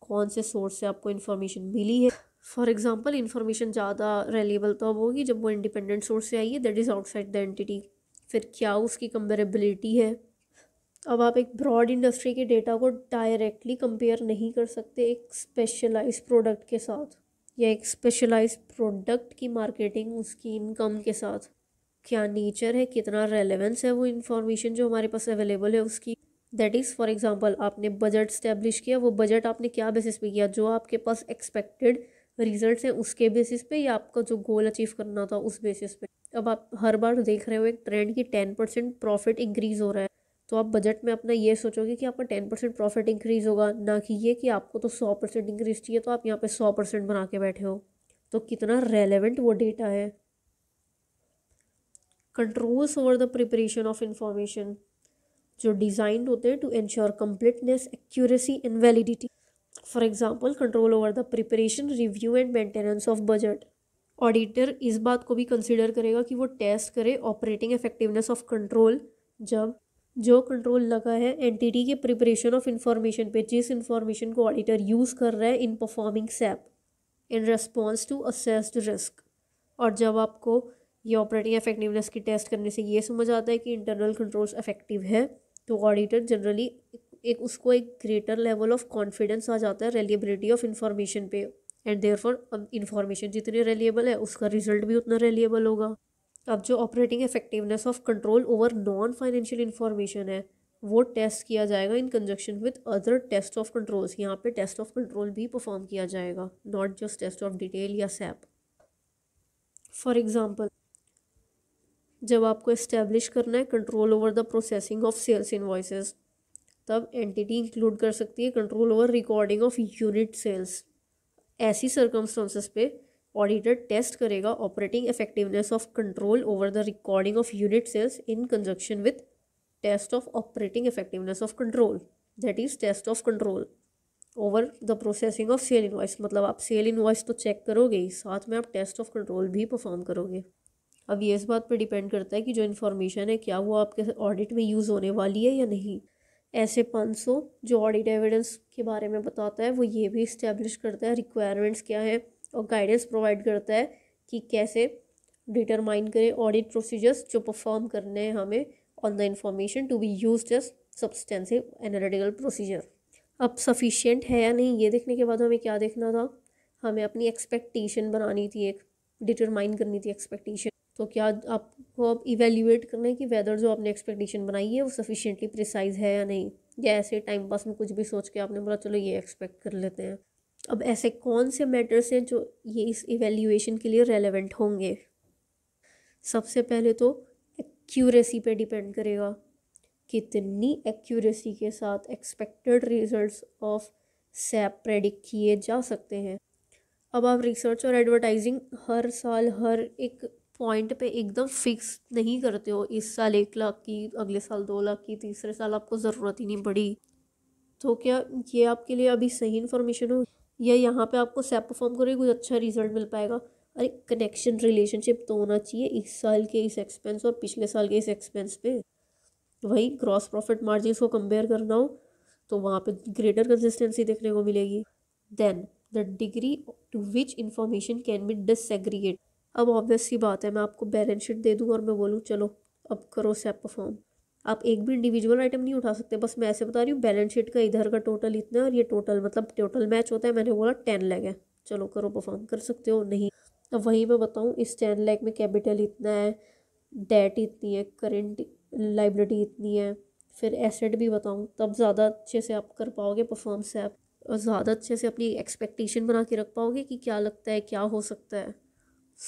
कौन से सोर्स से आपको इन्फॉर्मेशन मिली है फॉर एग्ज़ाम्पल इन्फॉर्मेशन ज़्यादा रेलेबल तब तो होगी जब वो इंडिपेंडेंट सोर्स से आई है that is outside the entity फिर क्या उसकी कंपेरेबिलिटी है अब आप एक ब्रॉड इंडस्ट्री के डेटा को डायरेक्टली कंपेयर नहीं कर सकते एक स्पेशलाइज प्रोडक्ट के साथ या एक स्पेशलाइज प्रोडक्ट की मार्केटिंग उसकी इनकम के साथ क्या नेचर है कितना रेलेवेंस है वो इन्फॉर्मेशन जो हमारे पास अवेलेबल है उसकी दैट इज़ फॉर एग्ज़ाम्पल आपने बजट स्टैब्लिश किया वो बजट आपने क्या बेसिस पे किया जो आपके पास एक्सपेक्टेड रिजल्ट्स हैं उसके बेसिस पे या आपका जो गोल अचीव करना था उस बेसिस पे अब आप हर बार देख रहे हो एक ट्रेंड की टेन परसेंट प्रॉफिट इंक्रीज़ हो रहा है तो आप बजट में अपना ये सोचोगे कि आपका टेन परसेंट प्रॉफिट इंक्रीज़ होगा ना कि ये कि आपको तो सौ परसेंट इंक्रीज़ चाहिए तो आप यहाँ पे सौ परसेंट बना के बैठे हो तो कितना रेलेवेंट वो डेटा है controls over the preparation of information जो डिज़ाइंड होते हैं to ensure completeness accuracy and validity for example control over the preparation review and maintenance of budget auditor इस बात को भी कंसिडर करेगा कि वो टेस्ट करे ऑपरेटिंग इफेक्टिवनेस ऑफ कंट्रोल जब जो कंट्रोल लगा है एंटिटी के प्रिपरेशन ऑफ इंफॉर्मेशन पे जिस इंफॉर्मेशन को ऑडिटर यूज़ कर रहा है in performing SAP in response to assessed risk और जब आपको ये ऑपरेटिंग इफेक्टिवनेस की टेस्ट करने से ये समझ आता है कि इंटरनल कंट्रोल्स इफेक्टिव है तो ऑडिटर जनरली एक उसको एक ग्रेटर लेवल ऑफ कॉन्फिडेंस आ जाता है रेलिएबिलिटी ऑफ इन्फॉर्मेशन पे एंड देयर फॉर इन्फॉर्मेशन जितनी रेलिएबल है उसका रिजल्ट भी उतना रेलिएबल होगा अब जो operating effectiveness of control over non financial information है वो टेस्ट किया जाएगा in conjunction with other test of controls यहाँ पे टेस्ट ऑफ कंट्रोल भी परफॉर्म किया जाएगा not just test of detail या सैप फॉर एग्ज़ाम्पल जब आपको इस्टेब्लिश करना है control over the processing of sales invoices तब एंटिटी इंक्लूड कर सकती है control over recording of unit sales ऐसी सर्कमस्टांसिस पे ऑडिटर टेस्ट करेगा operating effectiveness of control over the recording of unit sales in conjunction with test of operating effectiveness of control that is test of control over the processing of sale invoice मतलब आप सेल इन्वाइस तो चेक करोगे ही साथ में आप टेस्ट ऑफ कंट्रोल भी परफॉर्म करोगे अब ये इस बात पर डिपेंड करता है कि जो इन्फॉर्मेशन है क्या वो आपके ऑडिट में यूज़ होने वाली है या नहीं ऐसे सौ जो ऑडिट एविडेंस के बारे में बताता है वो ये भी इस्टेब्लिश करता है रिक्वायरमेंट्स क्या है और गाइडेंस प्रोवाइड करता है कि कैसे डिटरमाइन करें ऑडिट प्रोसीजर्स जो परफॉर्म करने हैं हमें on the information to be use as substantive analytical procedure अब सफिशियंट है या नहीं ये देखने के बाद हमें क्या देखना था हमें अपनी एक्सपेक्टेशन बनानी थी एक डिटरमाइन करनी थी एक्सपेक्टेशन तो क्या आपको अब इवेल्यूएट करना है कि वेदर जो आपने एक्सपेक्टेशन बनाई है वो सफिशेंटली प्रिसाइज है या नहीं या ऐसे टाइम पास में कुछ भी सोच के आपने बोला चलो ये एक्सपेक्ट कर लेते हैं अब ऐसे कौन से मैटर्स हैं जो ये इस इवेल्यूएशन के लिए रेलेवेंट होंगे सबसे पहले तो एक्यूरेसी पे डिपेंड करेगा कितनी एक्यूरेसी के साथ expected results of SAP predict किए जा सकते हैं अब आप रिसर्च और एडवर्टाइजिंग हर साल हर एक पॉइंट पे एकदम फिक्स नहीं करते हो इस साल एक लाख की अगले साल दो लाख की तीसरे साल आपको ज़रूरत ही नहीं पड़ी तो क्या ये आपके लिए अभी सही इन्फॉर्मेशन हो या यहाँ पे आपको सेप परफॉर्म करोगे कुछ अच्छा रिजल्ट मिल पाएगा अरे कनेक्शन रिलेशनशिप तो होना चाहिए इस साल के इस एक्सपेंस और पिछले साल के इस एक्सपेंस पे वही ग्रॉस प्रॉफिट मार्जिन को कंपेयर करना हो तो वहाँ पे ग्रेटर कंसिस्टेंसी देखने को मिलेगी then the degree to which information can be disaggregate अब ऑब्वियस ही बात है मैं आपको बैलेंस शीट दे दूँ और मैं बोलूँ चलो अब करो सेप परफॉर्म आप एक भी इंडिविजुअल आइटम नहीं उठा सकते बस मैं ऐसे बता रही हूँ बैलेंस शीट का इधर का टोटल इतना है और ये टोटल मतलब टोटल मैच होता है मैंने बोला टेन लैग है चलो करो परफॉर्म कर सकते हो नहीं अब वहीं मैं बताऊँ इस टेन लैग में कैपिटल इतना है डेट इतनी है करेंट लाइबिलिटी इतनी है फिर एसेट भी बताऊँ तब ज़्यादा अच्छे से आप कर पाओगे परफॉर्म से आप और ज़्यादा अच्छे से अपनी एक्सपेक्टेशन बना के रख पाओगे कि क्या लगता है क्या हो सकता है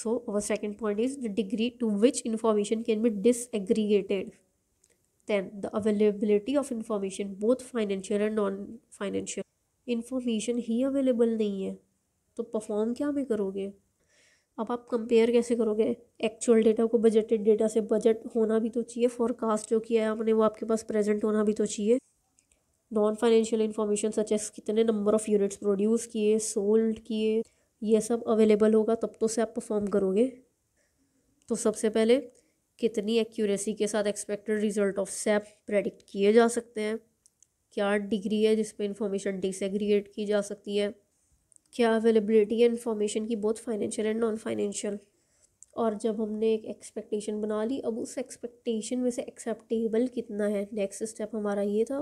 so our second point is the degree to which information can be disaggregated. Then the availability of information both financial and non financial information ही अवेलेबल नहीं है तो परफॉर्म क्या भी करोगे अब आप कंपेयर कैसे करोगे एक्चुअल डेटा को बजटेड डेटा से बजट होना भी तो चाहिए फॉरकास्ट जो किया है हमने वो आपके पास प्रेजेंट होना भी तो चाहिए non financial information such as कितने नंबर ऑफ़ यूनिट्स प्रोड्यूस किए सोल्ड किए ये सब अवेलेबल होगा तब तो से आप परफॉर्म करोगे तो सबसे पहले कितनी एक्यूरेसी के साथ expected result of SAP predict किए जा सकते हैं क्या डिग्री है जिसपे इंफॉर्मेशन डिसएग्रीगेट की जा सकती है क्या अवेलेबिलिटी है इन्फॉर्मेशन की बहुत फाइनेंशियल एंड नॉन फाइनेंशियल और जब हमने एक एक्सपेक्टेशन बना ली अब उस एक्सपेक्टेशन में से एक्सेप्टेबल कितना है नेक्स्ट स्टेप हमारा ये था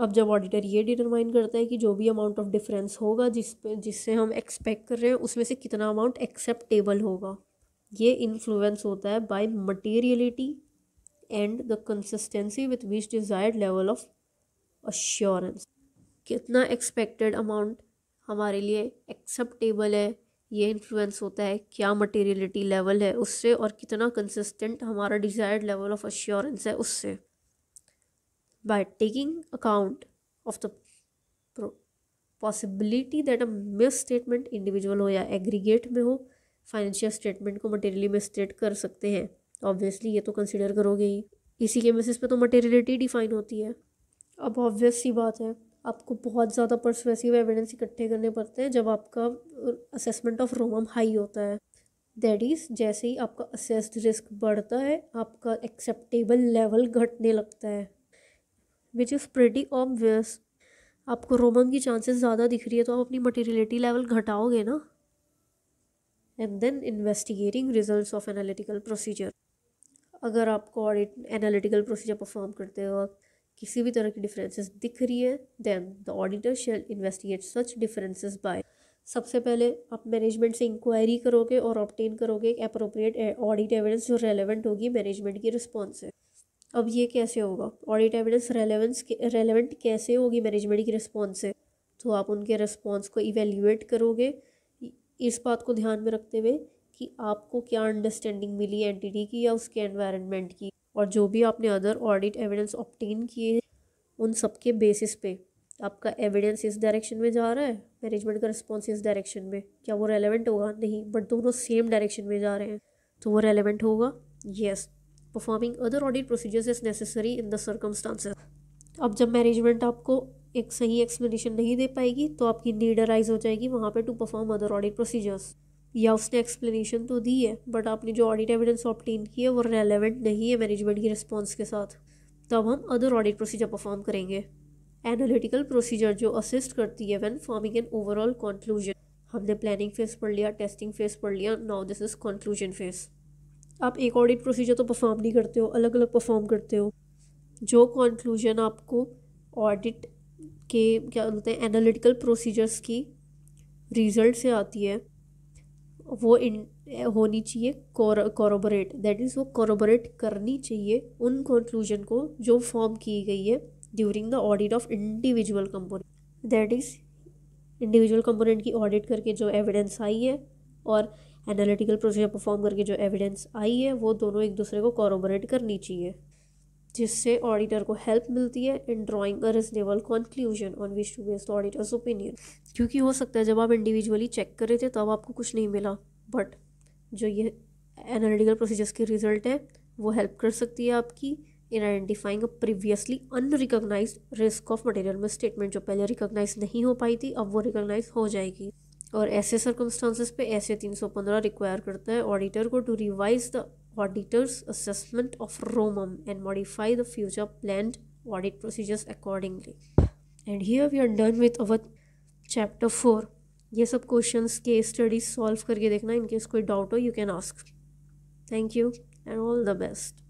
अब जब ऑडिटर ये डिटरमाइन करता है कि जो भी अमाउंट ऑफ डिफरेंस होगा जिस पे जिससे हम एक्सपेक्ट कर रहे हैं उसमें से कितना अमाउंट एक्सेप्टेबल होगा ये इन्फ्लुएंस होता है by materiality and the consistency with which desired level of assurance कितना एक्सपेक्टेड अमाउंट हमारे लिए एक्सेप्टेबल है ये इन्फ्लुएंस होता है क्या मटेरियलिटी लेवल है उससे और कितना कंसिस्टेंट हमारा डिज़ायर्ड लेवल ऑफ अश्योरेंस है उससे by taking account of the possibility that a misstatement individual हो या एग्रीगेट में हो फाइनेंशियल स्टेटमेंट को मटेरियली मिसस्टेट कर सकते हैं ऑब्वियसली ये तो कंसिडर करोगे ही इसी के बेसिस पे तो मटेरियलिटी डिफाइन होती है अब ऑब्वियस सी बात है आपको बहुत ज़्यादा परसवेसिव एविडेंस इकट्ठे करने पड़ते हैं जब आपका असेसमेंट ऑफ रोमम हाई होता है दैट इज़ जैसे ही आपका असेस्ड रिस्क बढ़ता है आपका एक्सेप्टेबल लेवल घटने लगता है विच इज़ प्रेटी ऑब्वियस आपको रोमन की चांसेस ज़्यादा दिख रही है तो आप अपनी मटेरियलिटी लेवल घटाओगे ना and then investigating results of analytical procedure अगर आपको ऑडिट एनालिटिकल प्रोसीजर परफॉर्म करते वक्त किसी भी तरह की डिफरेंसेस दिख रही है then the auditor shall investigate such differences by सबसे पहले आप मैनेजमेंट से इंक्वायरी करोगे और ऑप्टेन करोगे एक अप्रोप्रिएट ऑडिट एविडेंस जो रेलेवेंट होगी मैनेजमेंट की रिस्पॉन्स है अब ये कैसे होगा ऑडिट एविडेंस रेलेवेंस रेलेवेंट कैसे होगी मैनेजमेंट की रिस्पॉन्स से तो आप उनके रिस्पॉन्स को इवेल्यूएट करोगे इस बात को ध्यान में रखते हुए कि आपको क्या अंडरस्टैंडिंग मिली एंटिटी की या उसके एनवायरनमेंट की और जो भी आपने अदर ऑडिट एविडेंस ऑप्टेन किए हैं उन सब के बेसिस पे आपका एविडेंस इस डायरेक्शन में जा रहा है मैनेजमेंट का रिस्पॉन्स इस डायरेक्शन में क्या वो रेलिवेंट होगा नहीं बट दोनों सेम डायरेक्शन में जा रहे हैं तो वो रेलिवेंट होगा yes. Performing other audit procedures is necessary in the circumstances अब जब मैनेजमेंट आपको एक सही एक्सप्लेनेशन नहीं दे पाएगी तो आपकी नीड अराइज हो जाएगी वहाँ पर to perform other audit procedures या उसने एक्सप्लेनेशन तो दी है बट आपने जो ऑडिट एविडेंस ऑप्टेन की है वो रेलिवेंट नहीं है मैनेजमेंट की रिस्पॉन्स के साथ तब हम अदर ऑडिट प्रोसीजर परफॉर्म करेंगे एनालिटिकल प्रोसीजर जो असिस्ट करती है when forming an overall conclusion हमने प्लानिंग फेज पढ़ लिया टेस्टिंग फेज पढ़ लिया now this is conclusion phase आप एक ऑडिट प्रोसीजर तो परफॉर्म नहीं करते हो अलग अलग परफॉर्म करते हो जो कॉन्क्लूजन आपको ऑडिट के क्या बोलते हैं एनालिटिकल प्रोसीजर्स की रिज़ल्ट से आती है वो इन होनी चाहिए कॉरोबरेट दैट इज़ वो कॉरोबरेट करनी चाहिए उन कंक्लूजन को जो फॉर्म की गई है during the audit of individual component that is individual component की ऑडिट करके जो एविडेंस आई है और एनालिटिकल प्रोसीजर परफॉर्म करके जो एविडेंस आई है वो दोनों एक दूसरे को कॉरोबरेट करनी चाहिए जिससे ऑडिटर को हेल्प मिलती है in drawing a reasonable conclusion on which to based auditor's opinion क्योंकि हो सकता है जब आप इंडिविजुअली चेक कर रहे थे तब आपको कुछ नहीं मिला बट जो ये एनालिटिकल प्रोसीजर्स के रिजल्ट हैं वो हेल्प कर सकती है आपकी in identifying a previously unrecognised risk of material misstatement जो पहले रिकोगनाइज नहीं हो पाई थी अब वो रिकोगनाइज हो जाएगी और ऐसे सर्कमस्टांसिस पे ऐसे तीन सौ पंद्रह रिक्वायर करता है ऑडिटर को to revise the auditor's assessment of ROMM and modify the future plan audit procedures accordingly and here we are done with our chapter four ये सब क्वेश्चन के स्टडीज सॉल्व करके देखना इनकेस कोई डाउट हो you can ask thank you and all the best